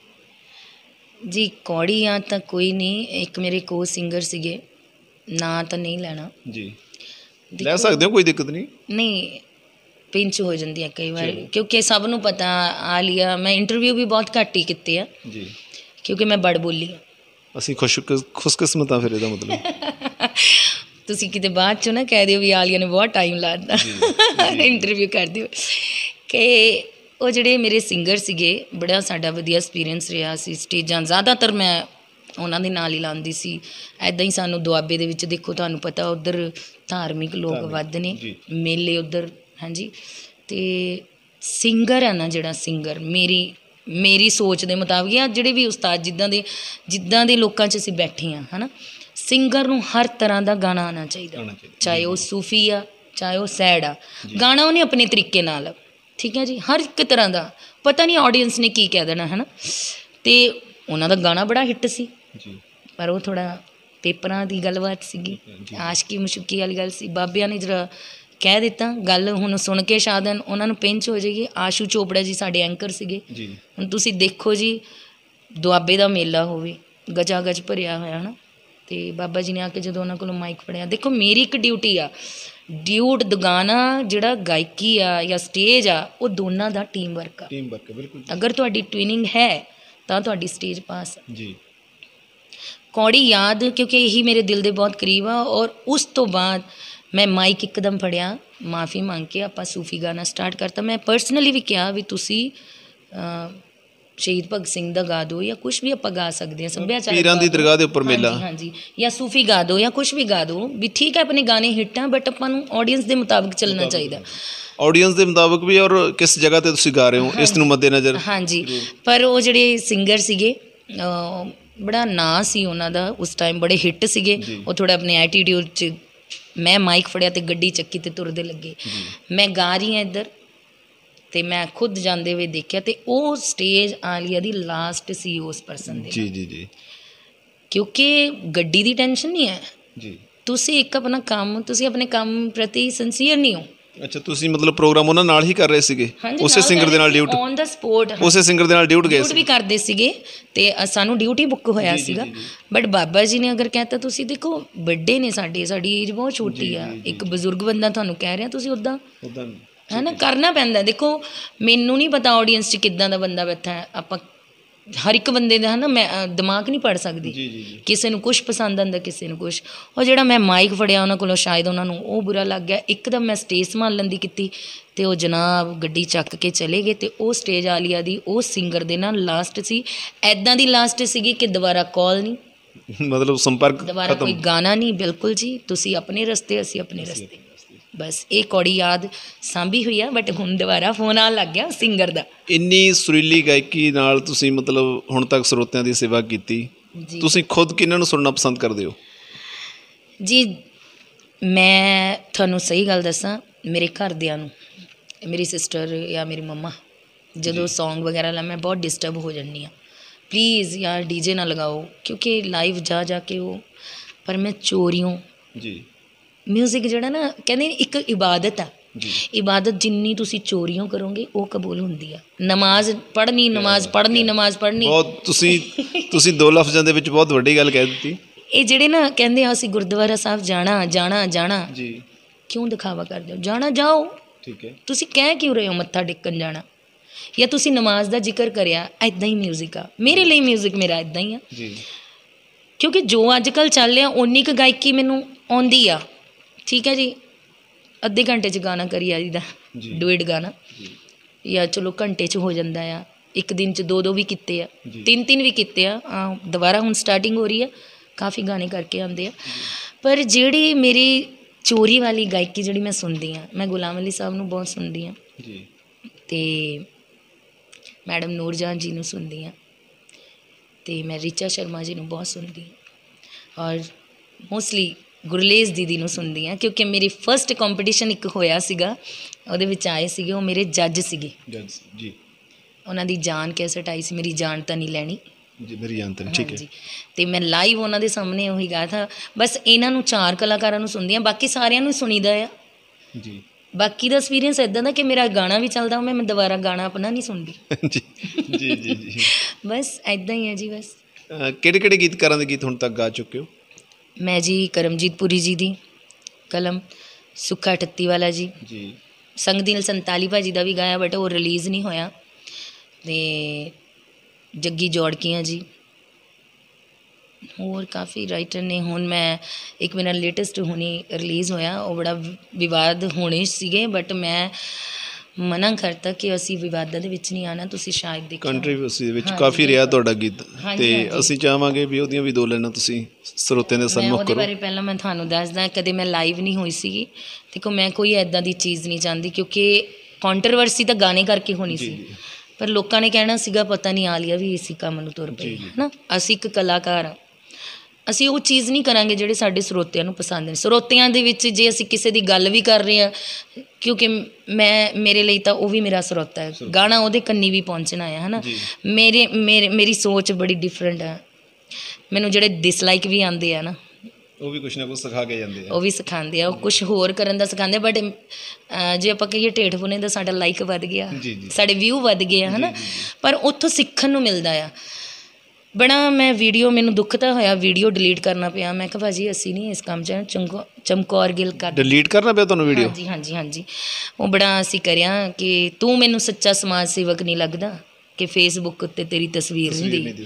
ਜੀ ਕੌੜੀ ਤਾਂ ਕੋਈ ਨਹੀਂ ਇੱਕ ਮੇਰੇ ਕੋ ਸਿੰਗਰ ਸੀਗੇ ਨਾ ਤਾਂ ਨਹੀਂ ਲੈਣਾ ਜੀ ਲੈ ਸਕਦੇ ਹੋ ਕੋਈ ਦਿੱਕਤ ਨਹੀਂ ਨਹੀਂ ਪਿੰਚ ਹੋ ਜਾਂਦੀ ਹੈ ਕਈ ਵਾਰ ਕਿਉਂਕਿ ਸਭ ਨੂੰ ਪਤਾ ਲਿਆ ਮੈਂ ਇੰਟਰਵਿਊ ਵੀ ਬਹੁਤ ਘੱਟ ਹੀ ਕੀਤੇ ਆ ਜੀ ਕਿਉਂਕਿ ਮੈਂ ਬੜ ਬੋਲੀ ਅਸੀਂ ਖੁਸ਼ ਖੁਸ਼ਕਿਸਮਤ ਆ ਫਿਰ ਇਹਦਾ ਮਤਲਬ ਤੁਸੀਂ ਕਿਤੇ ਬਾਅਦ ਚੋਂ ਨਾ ਕਹਿ ਦਿਓ ਵੀ ਆਲੀਆ ਨੇ ਬਹੁਤ ਟਾਈਮ ਲਾ ਦਿੱਤਾ ਇੰਟਰਵਿਊ ਕਰ ਦਿਓ ਕਿ ਉਹ ਜਿਹੜੇ ਮੇਰੇ ਸਿੰਗਰ ਸੀਗੇ ਬੜਾ ਸਾਡਾ ਵਧੀਆ ਐਕਸਪੀਰੀਅੰਸ ਰਿਹਾ ਸੀ ਸਟੇਜਾਂ ਜ਼ਿਆਦਾਤਰ ਮੈਂ ਉਹਨਾਂ ਦੇ ਨਾਲ ਹੀ ਲਾਉਂਦੀ ਸੀ ਐਦਾਂ ਹੀ ਸਾਨੂੰ ਦੁਆਬੇ ਦੇ ਵਿੱਚ ਦੇਖੋ ਤੁਹਾਨੂੰ ਪਤਾ ਉਧਰ ਧਾਰਮਿਕ ਲੋਕ ਵੱਧ ਨੇ ਮੇਲੇ ਉਧਰ ਹਾਂਜੀ ਤੇ ਸਿੰਗਰ ਹਨ ਨਾ ਜਿਹੜਾ ਸਿੰਗਰ ਮੇਰੀ ਮੇਰੀ ਸੋਚ ਦੇ ਮੁਤਾਬਕ ਜਿਹੜੇ ਵੀ ਉਸਤਾਦ ਜਿੱਦਾਂ ਦੇ ਜਿੱਦਾਂ ਦੇ ਲੋਕਾਂ 'ਚ ਅਸੀਂ ਬੈਠੇ ਆ ਹਨਾ ਸਿੰਗਰ ਨੂੰ ਹਰ ਤਰ੍ਹਾਂ ਦਾ ਗਾਣਾ ਆਣਾ ਚਾਹੀਦਾ ਆਉਣਾ ਚਾਹੀਦਾ। ਚਾਹੇ ਉਹ ਸੂਫੀ ਆ ਚਾਹੇ ਉਹ ਸੈਡ ਆ ਗਾਣਾ ਉਹਨੇ ਆਪਣੇ ਤਰੀਕੇ ਨਾਲ ਠੀਕ ਹੈ ਜੀ ਹਰ ਇੱਕ ਤਰ੍ਹਾਂ ਦਾ ਪਤਾ ਨਹੀਂ ਆਡੀਅנס ਨੇ ਕੀ ਕਹਿ ਦੇਣਾ ਹੈ ਨਾ ਤੇ ਉਹਨਾਂ ਦਾ ਗਾਣਾ ਬੜਾ ਹਿੱਟ ਸੀ ਜੀ ਪਰ ਉਹ ਥੋੜਾ ਪੇਪਰਾਂ ਦੀ ਗੱਲਬਾਤ ਸੀਗੀ ਆਸ਼ਕੀ ਮਸ਼ੂਕੀ ਵਾਲੀ ਗੱਲ ਸੀ ਬਾਬਿਆਂ ਨੇ ਜਰਾ ਕਹਿ ਦਿੱਤਾ ਗੱਲ ਹੁਣ ਸੁਣ ਕੇ ਸ਼ਾਦਨ ਉਹਨਾਂ ਨੂੰ ਪਿੰਚ ਹੋ ਜਾਈਗੀ ਆਸ਼ੂ ਚੋਪੜਾ ਜੀ ਸਾਡੇ ਐਂਕਰ ਸੀਗੇ ਜੀ ਹੁਣ ਤੁਸੀਂ ਦੇਖੋ ਜੀ ਦੁਆਬੇ ਦਾ ਮੇਲਾ ਹੋਵੇ ਗਜਾ ਗਜ ਭਰਿਆ ਹੋਇਆ ਹਨਾ ਤੇ ਬਾਬਾ ਜੀ ਨੇ ਆ ਕੇ ਜਦੋਂ ਉਹਨਾਂ ਕੋਲੋਂ ਮਾਈਕ ਫੜਿਆ ਦੇਖੋ ਮੇਰੀ ਇੱਕ ਡਿਊਟੀ ਆ ਡਿਊਟ ਦਗਾਣਾ ਜਿਹੜਾ ਗਾਇਕੀ ਆ ਜਾਂ ਸਟੇਜ ਆ ਉਹ ਦੋਨਾਂ ਦਾ ਟੀਮ ਵਰਕ ਆ ਟੀਮ ਵਰਕ ਬਿਲਕੁਲ ਅਗਰ ਤੁਹਾਡੀ ਟ੍ਰੇਨਿੰਗ ਹੈ ਤਾਂ ਤੁਹਾਡੀ ਸਟੇਜ ਪਾਸ ਆ ਜੀ ਕੌੜੀ ਯਾਦ ਕਿਉਂਕਿ ਇਹੀ ਮੇਰੇ ਦਿਲ ਦੇ ਬਹੁਤ ਕਰੀਬ ਆ ਔਰ ਉਸ ਤੋਂ ਬਾਅਦ ਮੈਂ ਮਾਈਕ ਇੱਕਦਮ ਫੜਿਆ ਮਾਫੀ ਮੰਗ ਕੇ ਆਪਾਂ ਸੂਫੀ ਗਾਣਾ ਸਟਾਰਟ ਕਰਤਾ ਮੈਂ ਪਰਸਨਲੀ ਵੀ ਕਿਹਾ ਵੀ ਤੁਸੀਂ ਸ਼ਹੀਦ ਭਗਤ ਸਿੰਘ ਦਾ ਗਾ ਦਿਓ ਜਾਂ ਕੁਝ ਵੀ ਆਪਾਂ ਗਾ ਸਕਦੇ ਹਾਂ ਸੱਭਿਆਚਾਰ ਪੀਰਾਂ ਦੀ ਦਰਗਾਹ ਦੇ ਉੱਪਰ ਮੇਲਾ ਹਾਂਜੀ ਜਾਂ ਸੂਫੀ ਗਾ ਦਿਓ ਜਾਂ ਕੁਝ ਵੀ ਗਾ ਦਿਓ ਵੀ ਠੀਕ ਹੈ ਆਪਣੇ ਗਾਣੇ ਹਿੱਟ ਆ ਬਟ ਆਪਾਂ ਨੂੰ ਆਡੀਅנס ਦੇ ਮੁਤਾਬਕ ਚੱਲਣਾ ਚਾਹੀਦਾ ਆਡੀਅנס ਦੇ ਮੁਤਾਬਕ ਵੀ ਔਰ ਕਿਸ ਜਗ੍ਹਾ ਤੇ ਤੁਸੀਂ ਗਾ ਰਹੇ ਹੋ ਇਸ ਨੂੰ ਮੱਦੇ ਨਜ਼ਰ ਹਾਂਜੀ ਪਰ ਉਹ ਜਿਹੜੇ ਸਿੰਗਰ ਸੀਗੇ ਬੜਾ ਨਾਂ ਸੀ ਉਹਨਾਂ ਦਾ ਉਸ ਟਾਈਮ ਬੜੇ ਹਿੱਟ ਸੀਗੇ ਉਹ ਥੋੜਾ ਆਪਣੇ ਐਟੀਟਿਊਡ 'ਚ ਮੈਂ ਮਾਈਕ ਫੜਿਆ ਤੇ ਗੱਡੀ ਚੱਕੀ ਤੇ ਤੁਰਦੇ ਲੱਗੇ ਮੈਂ ਗਾ ਰਹੀ ਹਾਂ ਇੱਧਰ ਤੇ ਮੈਂ ਖੁਦ ਜਾਂਦੇ ਹੋਏ ਦੇਖਿਆ ਤੇ ਉਹ ਸਟੇਜ ਆਲੀਆ ਦੀ ਲਾਸਟ ਸੀ ਉਸ ਪਰਸਨ ਦੀ ਜੀ ਜੀ ਜੀ ਕਿਉਂਕਿ ਗੱਡੀ ਦੀ ਟੈਨਸ਼ਨ ਨਹੀਂ ਹੈ ਜੀ ਤੁਸੀਂ ਇੱਕ ਆਪਣਾ ਕੰਮ ਤੁਸੀਂ ਆਪਣੇ ਕੰਮ ਪ੍ਰਤੀ ਸincere ਨਹੀਂ ਹੋ ਅੱਛਾ ਤੁਸੀਂ ਮਤਲਬ ਪ੍ਰੋਗਰਾਮ ਉਹਨਾਂ ਨਾਲ ਹੀ ਕਰ ਰਹੇ ਸੀਗੇ ਉਸੇ ਸਿੰਗਰ ਦੇ ਨਾਲ ਡਿਊਟ ਔਨ ਦਾ ਸਪੋਰਟ ਉਸੇ ਸਿੰਗਰ ਦੇ ਨਾਲ ਡਿਊਟ ਗਏ ਡਿਊਟ ਵੀ ਕਰਦੇ ਸੀਗੇ ਤੇ ਸਾਨੂੰ ਡਿਊਟੀ ਬੁੱਕ ਹੋਇਆ ਸੀਗਾ ਬਟ ਬਾਬਾ ਜੀ ਨੇ ਅਗਰ ਕਹਿੰਦਾ ਤੁਸੀਂ ਦੇਖੋ ਵੱਡੇ ਨੇ ਸਾਡੇ ਸਾਡੀ ਏਜ ਬਹੁਤ ਛੋਟੀ ਆ ਇੱਕ ਬਜ਼ੁਰਗ ਬੰਦਾ ਤੁਹਾਨੂੰ ਕਹਿ ਰਿਹਾ ਤੁਸੀਂ ਉਦਾਂ ਉਦਾਂ ਹੈ ਨਾ ਕਰਨਾ ਪੈਂਦਾ ਦੇਖੋ ਮੈਨੂੰ ਨਹੀਂ ਪਤਾ ਆਡੀਅנס 'ਚ ਕਿੱਦਾਂ ਦਾ ਬੰਦਾ ਬੈਠਾ ਹੈ ਆਪਾਂ ਹਰ ਇੱਕ ਬੰਦੇ ਦਾ ਹਨਾ ਮੈਂ ਦਿਮਾਗ ਨਹੀਂ ਪੜ ਸਕਦੀ ਕਿਸੇ ਨੂੰ ਕੁਝ ਪਸੰਦ ਆਂਦਾ ਕਿਸੇ ਨੂੰ ਕੁਝ ਉਹ ਜਿਹੜਾ ਮੈਂ ਮਾਈਕ ਫੜਿਆ ਉਹਨਾਂ ਕੋਲੋਂ ਸ਼ਾਇਦ ਉਹਨਾਂ ਨੂੰ ਉਹ ਬੁਰਾ ਲੱਗ ਗਿਆ ਇੱਕਦਮ ਮੈਂ ਸਟੇਜ ਸੰਭਾਲਣ ਦੀ ਕੀਤੀ ਤੇ ਉਹ ਜਨਾਬ ਗੱਡੀ ਚੱਕ ਕੇ ਚਲੇ ਗਏ ਤੇ ਉਹ ਸਟੇਜ ਆਲੀਆ ਦੀ ਉਹ ਸਿੰਗਰ ਦੇ ਨਾਲ ਲਾਸਟ ਸੀ ਐਦਾਂ ਦੀ ਲਾਸਟ ਸੀਗੀ ਕਿ ਦੁਬਾਰਾ ਕਾਲ ਨਹੀਂ ਮਤਲਬ ਸੰਪਰਕ ਖਤਮ ਦੁਬਾਰਾ ਕੋਈ ਗਾਣਾ ਨਹੀਂ ਬਿਲਕੁਲ ਜੀ ਤੁਸੀਂ ਆਪਣੇ ਰਸਤੇ ਅਸੀਂ ਆਪਣੇ ਰਸਤੇ ਬਸ ਇਹ ਕੌੜੀ ਯਾਦ ਸਾਂਭੀ ਹੋਈ ਆ ਬਟ ਹੁਣ ਦੁਬਾਰਾ ਫੋਨ ਆਣ ਲੱਗ ਗਿਆ ਸਿੰਗਰ ਦਾ ਇੰਨੀ ਸੁਰੀਲੀ ਗਾਇਕੀ ਨਾਲ ਤੁਸੀਂ ਮਤਲਬ ਹੁਣ ਤੱਕ ਸਰੋਤਿਆਂ ਦੀ ਸੇਵਾ ਕੀਤੀ ਤੁਸੀਂ ਖੁਦ ਕਿੰਨਾਂ ਨੂੰ ਸੁਣਨਾ ਪਸੰਦ ਕਰਦੇ ਹੋ ਜੀ ਮੈਂ ਤੁਹਾਨੂੰ ਸਹੀ ਗੱਲ ਦੱਸਾਂ ਮੇਰੇ ਘਰਦਿਆਂ ਨੂੰ ਮੇਰੀ ਸਿਸਟਰ ਜਾਂ ਮੇਰੀ ਮੰਮਾ ਜਦੋਂ Song ਵਗੈਰਾ ਲਾ ਮੈਂ ਬਹੁਤ ਡਿਸਟਰਬ ਹੋ ਜਾਂਦੀ ਆ ਪਲੀਜ਼ ਯਾਰ ਡੀਜੇ ਨਾ ਲਗਾਓ ਕਿਉਂਕਿ ਲਾਈਵ ਜਾ ਜਾ ਕੇ ਉਹ ਪਰ ਮੈਂ ਚੋਰੀਆਂ ਜੀ ਮਿਊਜ਼ਿਕ ਜਿਹੜਾ ਨਾ ਕਹਿੰਦੇ ਇੱਕ ਇਬਾਦਤ ਆ ਇਬਾਦਤ ਜਿੰਨੀ ਤੁਸੀਂ ਚੋਰੀਆਂ ਕਰੋਗੇ ਉਹ ਕਬੂਲ ਹੁੰਦੀ ਆ ਨਮਾਜ਼ ਪੜ੍ਹਨੀ ਨਮਾਜ਼ ਪੜ੍ਹਨੀ ਨਮਾਜ਼ ਪੜ੍ਹਨੀ ਬਹੁਤ ਤੁਸੀਂ ਤੁਸੀਂ ਦੋ ਲਫ਼ਜ਼ਾਂ ਦੇ ਵਿੱਚ ਬਹੁਤ ਵੱਡੀ ਗੱਲ ਕਹਿ ਦਿੱਤੀ ਇਹ ਜਿਹੜੇ ਨਾ ਕਹਿੰਦੇ ਆ ਅਸੀਂ ਗੁਰਦੁਆਰਾ ਸਾਹਿਬ ਜਾਣਾ ਜਾਣਾ ਜਾਣਾ ਜੀ ਕਿਉਂ ਦਿਖਾਵਾ ਕਰਦੇ ਹੋ ਜਾਣਾ ਜਾਓ ਠੀਕ ਹੈ ਤੁਸੀਂ ਕਹਿ ਕਿਉਂ ਰਹੇ ਹੋ ਮੱਥਾ ਟੇਕਣ ਜਾਣਾ ਜਾਂ ਤੁਸੀਂ ਨਮਾਜ਼ ਦਾ ਜ਼ਿਕਰ ਕਰਿਆ ਐਦਾਂ ਹੀ 뮤직 ਆ ਮੇਰੇ ਲਈ 뮤직 ਮੇਰਾ ਐਦਾਂ ਹੀ ਆ ਜੀ ਕਿਉਂਕਿ ਜੋ ਅੱਜ ਕੱਲ ਚੱਲ ਰਿਹਾ ਓਨੀ ਕੁ ਗਾਇਕੀ ਮੈਨੂੰ ਆਉਂਦੀ ਆ ਠੀਕ ਹੈ ਜੀ ਅੱਧੇ ਘੰਟੇ 'ਚ ਗਾਣਾ ਕਰੀ ਆ ਜੀਦਾ ਜੀ। ਡੁਇਟ ਗਾਣਾ ਯਾ ਚਲੋ ਘੰਟੇ 'ਚ ਹੋ ਜਾਂਦਾ ਆ ਇੱਕ ਦਿਨ 'ਚ ਦੋ ਦੋ ਵੀ ਕੀਤੇ ਆ ਤਿੰਨ ਤਿੰਨ ਵੀ ਕੀਤੇ ਆ ਆ ਦੁਬਾਰਾ ਹੁਣ ਸਟਾਰਟਿੰਗ ਹੋ ਰਹੀ ਆ ਕਾਫੀ ਗਾਣੇ ਕਰਕੇ ਆਉਂਦੇ ਆ ਪਰ ਜਿਹੜੀ ਮੇਰੀ ਚੋਰੀ ਵਾਲੀ ਗਾਇਕੀ ਜਿਹੜੀ ਮੈਂ ਸੁਣਦੀ ਆ ਮੈਂ ਗੁਲਾਮ ਅਲੀ ਸਾਹਿਬ ਨੂੰ ਬਹੁਤ ਸੁਣਦੀ ਆ ਜੀ ਤੇ ਮੈਡਮ ਨੂਰਜਾਨ ਜੀ ਨੂੰ ਸੁਣਦੀ ਆ ਤੇ ਮੈਂ ਰਿਚਾ ਸ਼ਰਮਾ ਜੀ ਨੂੰ ਬਹੁਤ ਸੁਣਦੀ ਆ ਔਰ ਮੋਸਟਲੀ ਗੁਰਲੇਸ ਦੀਦੀ ਨੂੰ ਸੁਣਦੀ ਆ ਕਿਉਂਕਿ ਮੇਰੀ ਫਰਸਟ ਕੰਪੀਟੀਸ਼ਨ ਇੱਕ ਹੋਇਆ ਸੀਗਾ ਉਹਦੇ ਵਿੱਚ ਆਏ ਸੀਗੇ ਉਹ ਮੇਰੇ ਜੱਜ ਸੀਗੇ ਜੱਜ ਜੀ ਉਹਨਾਂ ਦੀ ਜਾਨ ਕੈਸਟ ਆਈ ਸੀ ਮੇਰੀ ਜਾਨ ਤਾਂ ਨਹੀਂ ਲੈਣੀ ਜੀ ਮੇਰੀ ਜਾਨ ਤਾਂ ਠੀਕ ਹੈ ਤੇ ਮੈਂ ਲਾਈਵ ਉਹਨਾਂ ਦੇ ਸਾਹਮਣੇ ਉਹੀ ਗਾਇਆ ਥਾ ਬਸ ਇਹਨਾਂ ਨੂੰ ਚਾਰ ਕਲਾਕਾਰਾਂ ਨੂੰ ਸੁਣਦੀ ਆ ਬਾਕੀ ਸਾਰਿਆਂ ਨੂੰ ਸੁਣੀਦਾ ਆ ਜੀ ਬਾਕੀ ਦਾ ਐਕਸਪੀਰੀਅੰਸ ਇਦਾਂ ਦਾ ਕਿ ਮੇਰਾ ਗਾਣਾ ਵੀ ਚੱਲਦਾ ਹੋਵੇ ਮੈਂ ਦੁਬਾਰਾ ਗਾਣਾ ਆਪਣਾ ਨਹੀਂ ਸੁਣਦੀ ਜੀ ਜੀ ਜੀ ਜੀ ਬਸ ਇਦਾਂ ਹੀ ਹੈ ਜੀ ਬਸ ਕਿਹੜੇ ਕਿਹੜੇ ਗੀਤਕਾਰਾਂ ਦੇ ਗੀਤ ਹੁਣ ਤੱਕ ਗਾ ਚੁੱਕੇ ਹੋ ਮੈਂ ਜੀ ਕਰਮਜੀਤ ਪੁਰੀ ਜੀ ਦੀ ਕਲਮ ਸੁੱਖਾ 38 ਵਾਲਾ ਜੀ ਜੀ ਸੰਗ ਦਿਲ 47 ਭਾਜੀ ਦਾ ਵੀ ਗਾਇਆ ਬਟ ਉਹ ਰਿਲੀਜ਼ ਨਹੀਂ ਹੋਇਆ ਤੇ ਜੱਗੀ ਜੋੜਕੀਆਂ ਜੀ ਹੋਰ ਕਾਫੀ ਰਾਈਟਰ ਨੇ ਹੁਣ ਮੈਂ ਇੱਕ ਮੇਰਾ ਲੇਟੈਸਟ ਹੁਣੀ ਰਿਲੀਜ਼ ਹੋਇਆ ਉਹ ਬੜਾ ਵਿਵਾਦ ਹੋਣੇ ਸੀਗੇ ਬਟ ਮੈਂ ਮਨਾਂ ਕਰਤਾ ਕਿ ਅਸੀਂ ਵਿਵਾਦਾਂ ਦੇ ਵਿੱਚ ਨਹੀਂ ਆਣਾ ਤੁਸੀਂ ਸ਼ਾਇਦ ਦੇਖੋ ਕੰਟਰੀਬਿਊਸੀ ਦੇ ਵਿੱਚ ਕਾਫੀ ਰਿਹਾ ਤੁਹਾਡਾ ਗੀਤ ਤੇ ਅਸੀਂ ਚਾਹਾਂਗੇ ਵੀ ਉਹਦੀਆਂ ਵੀ ਦੋ ਲੈਣਾ ਤੁਸੀਂ ਸਰੋਤਿਆਂ ਦੇ ਮੈਂ ਕਰੋ ਉਹਦੇ ਬਾਰੇ ਪਹਿਲਾਂ ਮੈਂ ਤੁਹਾਨੂੰ ਦੱਸਦਾ ਕਦੇ ਮੈਂ ਲਾਈਵ ਨਹੀਂ ਹੋਈ ਸੀਗੀ ਦੇਖੋ ਮੈਂ ਕੋਈ ਐਦਾਂ ਦੀ ਚੀਜ਼ ਨਹੀਂ ਜਾਣਦੀ ਕਿਉਂਕਿ ਕੰਟਰੋਵਰਸੀ ਤਾਂ ਗਾਣੇ ਕਰਕੇ ਹੋਣੀ ਸੀ ਪਰ ਲੋਕਾਂ ਨੇ ਕਹਿਣਾ ਸੀਗਾ ਪਤਾ ਨਹੀਂ ਆ ਲਿਆ ਵੀ ਇਸੇ ਕੰਮ ਨੂੰ ਤੁਰ ਪਈ ਹੈ ਨਾ ਅਸੀਂ ਇੱਕ ਕਲਾਕਾਰ ਹਾਂ ਅਸੀਂ ਉਹ ਚੀਜ਼ ਨਹੀਂ ਕਰਾਂਗੇ ਜਿਹੜੇ ਸਾਡੇ ਸਰੋਤਿਆਂ ਨੂੰ ਪਸੰਦ ਨਹੀਂ ਸਰੋਤਿਆਂ ਦੇ ਵਿੱਚ ਜੇ ਅਸੀਂ ਕਿਸੇ ਦੀ ਗੱਲ ਵੀ ਕਰ ਰਹੇ ਹਾਂ ਕਿਉਂਕਿ ਮੈਂ ਮੇਰੇ ਲਈ ਤਾਂ ਉਹ ਵੀ ਮੇਰਾ ਸਰੋਤਾ ਹੈ ਗਾਣਾ ਉਹਦੇ ਕੰਨੀ ਵੀ ਪਹੁੰਚਣਾ ਹੈ ਹਨਾ ਮੇਰੇ ਮੇਰੇ ਮੇਰੀ ਸੋਚ ਬੜੀ ਡਿਫਰੈਂਟ ਹੈ ਮੈਨੂੰ ਜਿਹੜੇ ਡਿਸਲਾਈਕ ਵੀ ਆਉਂਦੇ ਆ ਨਾ ਉਹ ਵੀ ਕੁਛ ਨਾ ਕੁਛ ਸਿਖਾ ਕੇ ਜਾਂਦੇ ਆ ਉਹ ਵੀ ਸਿਖਾਉਂਦੇ ਆ ਉਹ ਕੁਝ ਹੋਰ ਕਰਨ ਦਾ ਸਿਖਾਉਂਦੇ ਬਟ ਜੇ ਆਪਾਂ ਕਹੀਏ ਢੇਠ ਬੁਨੇ ਦਾ ਸਾਡਾ ਲਾਈਕ ਵੱਧ ਗਿਆ ਸਾਡੇ ਵਿਊ ਵੱਧ ਗਏ ਹਨਾ ਪਰ ਉੱਥੋਂ ਸਿੱਖਣ ਨੂੰ ਮਿਲਦਾ ਆ ਬਣਾ ਮੈਂ ਵੀਡੀਓ ਮੈਨੂੰ ਦੁੱਖ ਤਾਂ ਹੋਇਆ ਵੀਡੀਓ ਡਿਲੀਟ ਕਰਨਾ ਪਿਆ ਮੈਂ ਕਿਹਾ ਭਾਜੀ ਅਸੀਂ ਨਹੀਂ ਇਸ ਕੰਮ 'ਚ ਚਮਕੌਰ ਗਿਲ ਕਰ ਡਿਲੀਟ ਕਰਨਾ ਪਿਆ ਤੁਹਾਨੂੰ ਵੀਡੀਓ ਹਾਂਜੀ ਹਾਂਜੀ ਹਾਂਜੀ ਉਹ ਬੜਾ ਅਸੀਂ ਕਰਿਆ ਕਿ ਤੂੰ ਮੈਨੂੰ ਸੱਚਾ ਸਮਾਜ ਸੇਵਕ ਨਹੀਂ ਲੱਗਦਾ ਕਿ ਫੇਸਬੁੱਕ ਉੱਤੇ ਤੇਰੀ ਤਸਵੀਰ ਹੁੰਦੀ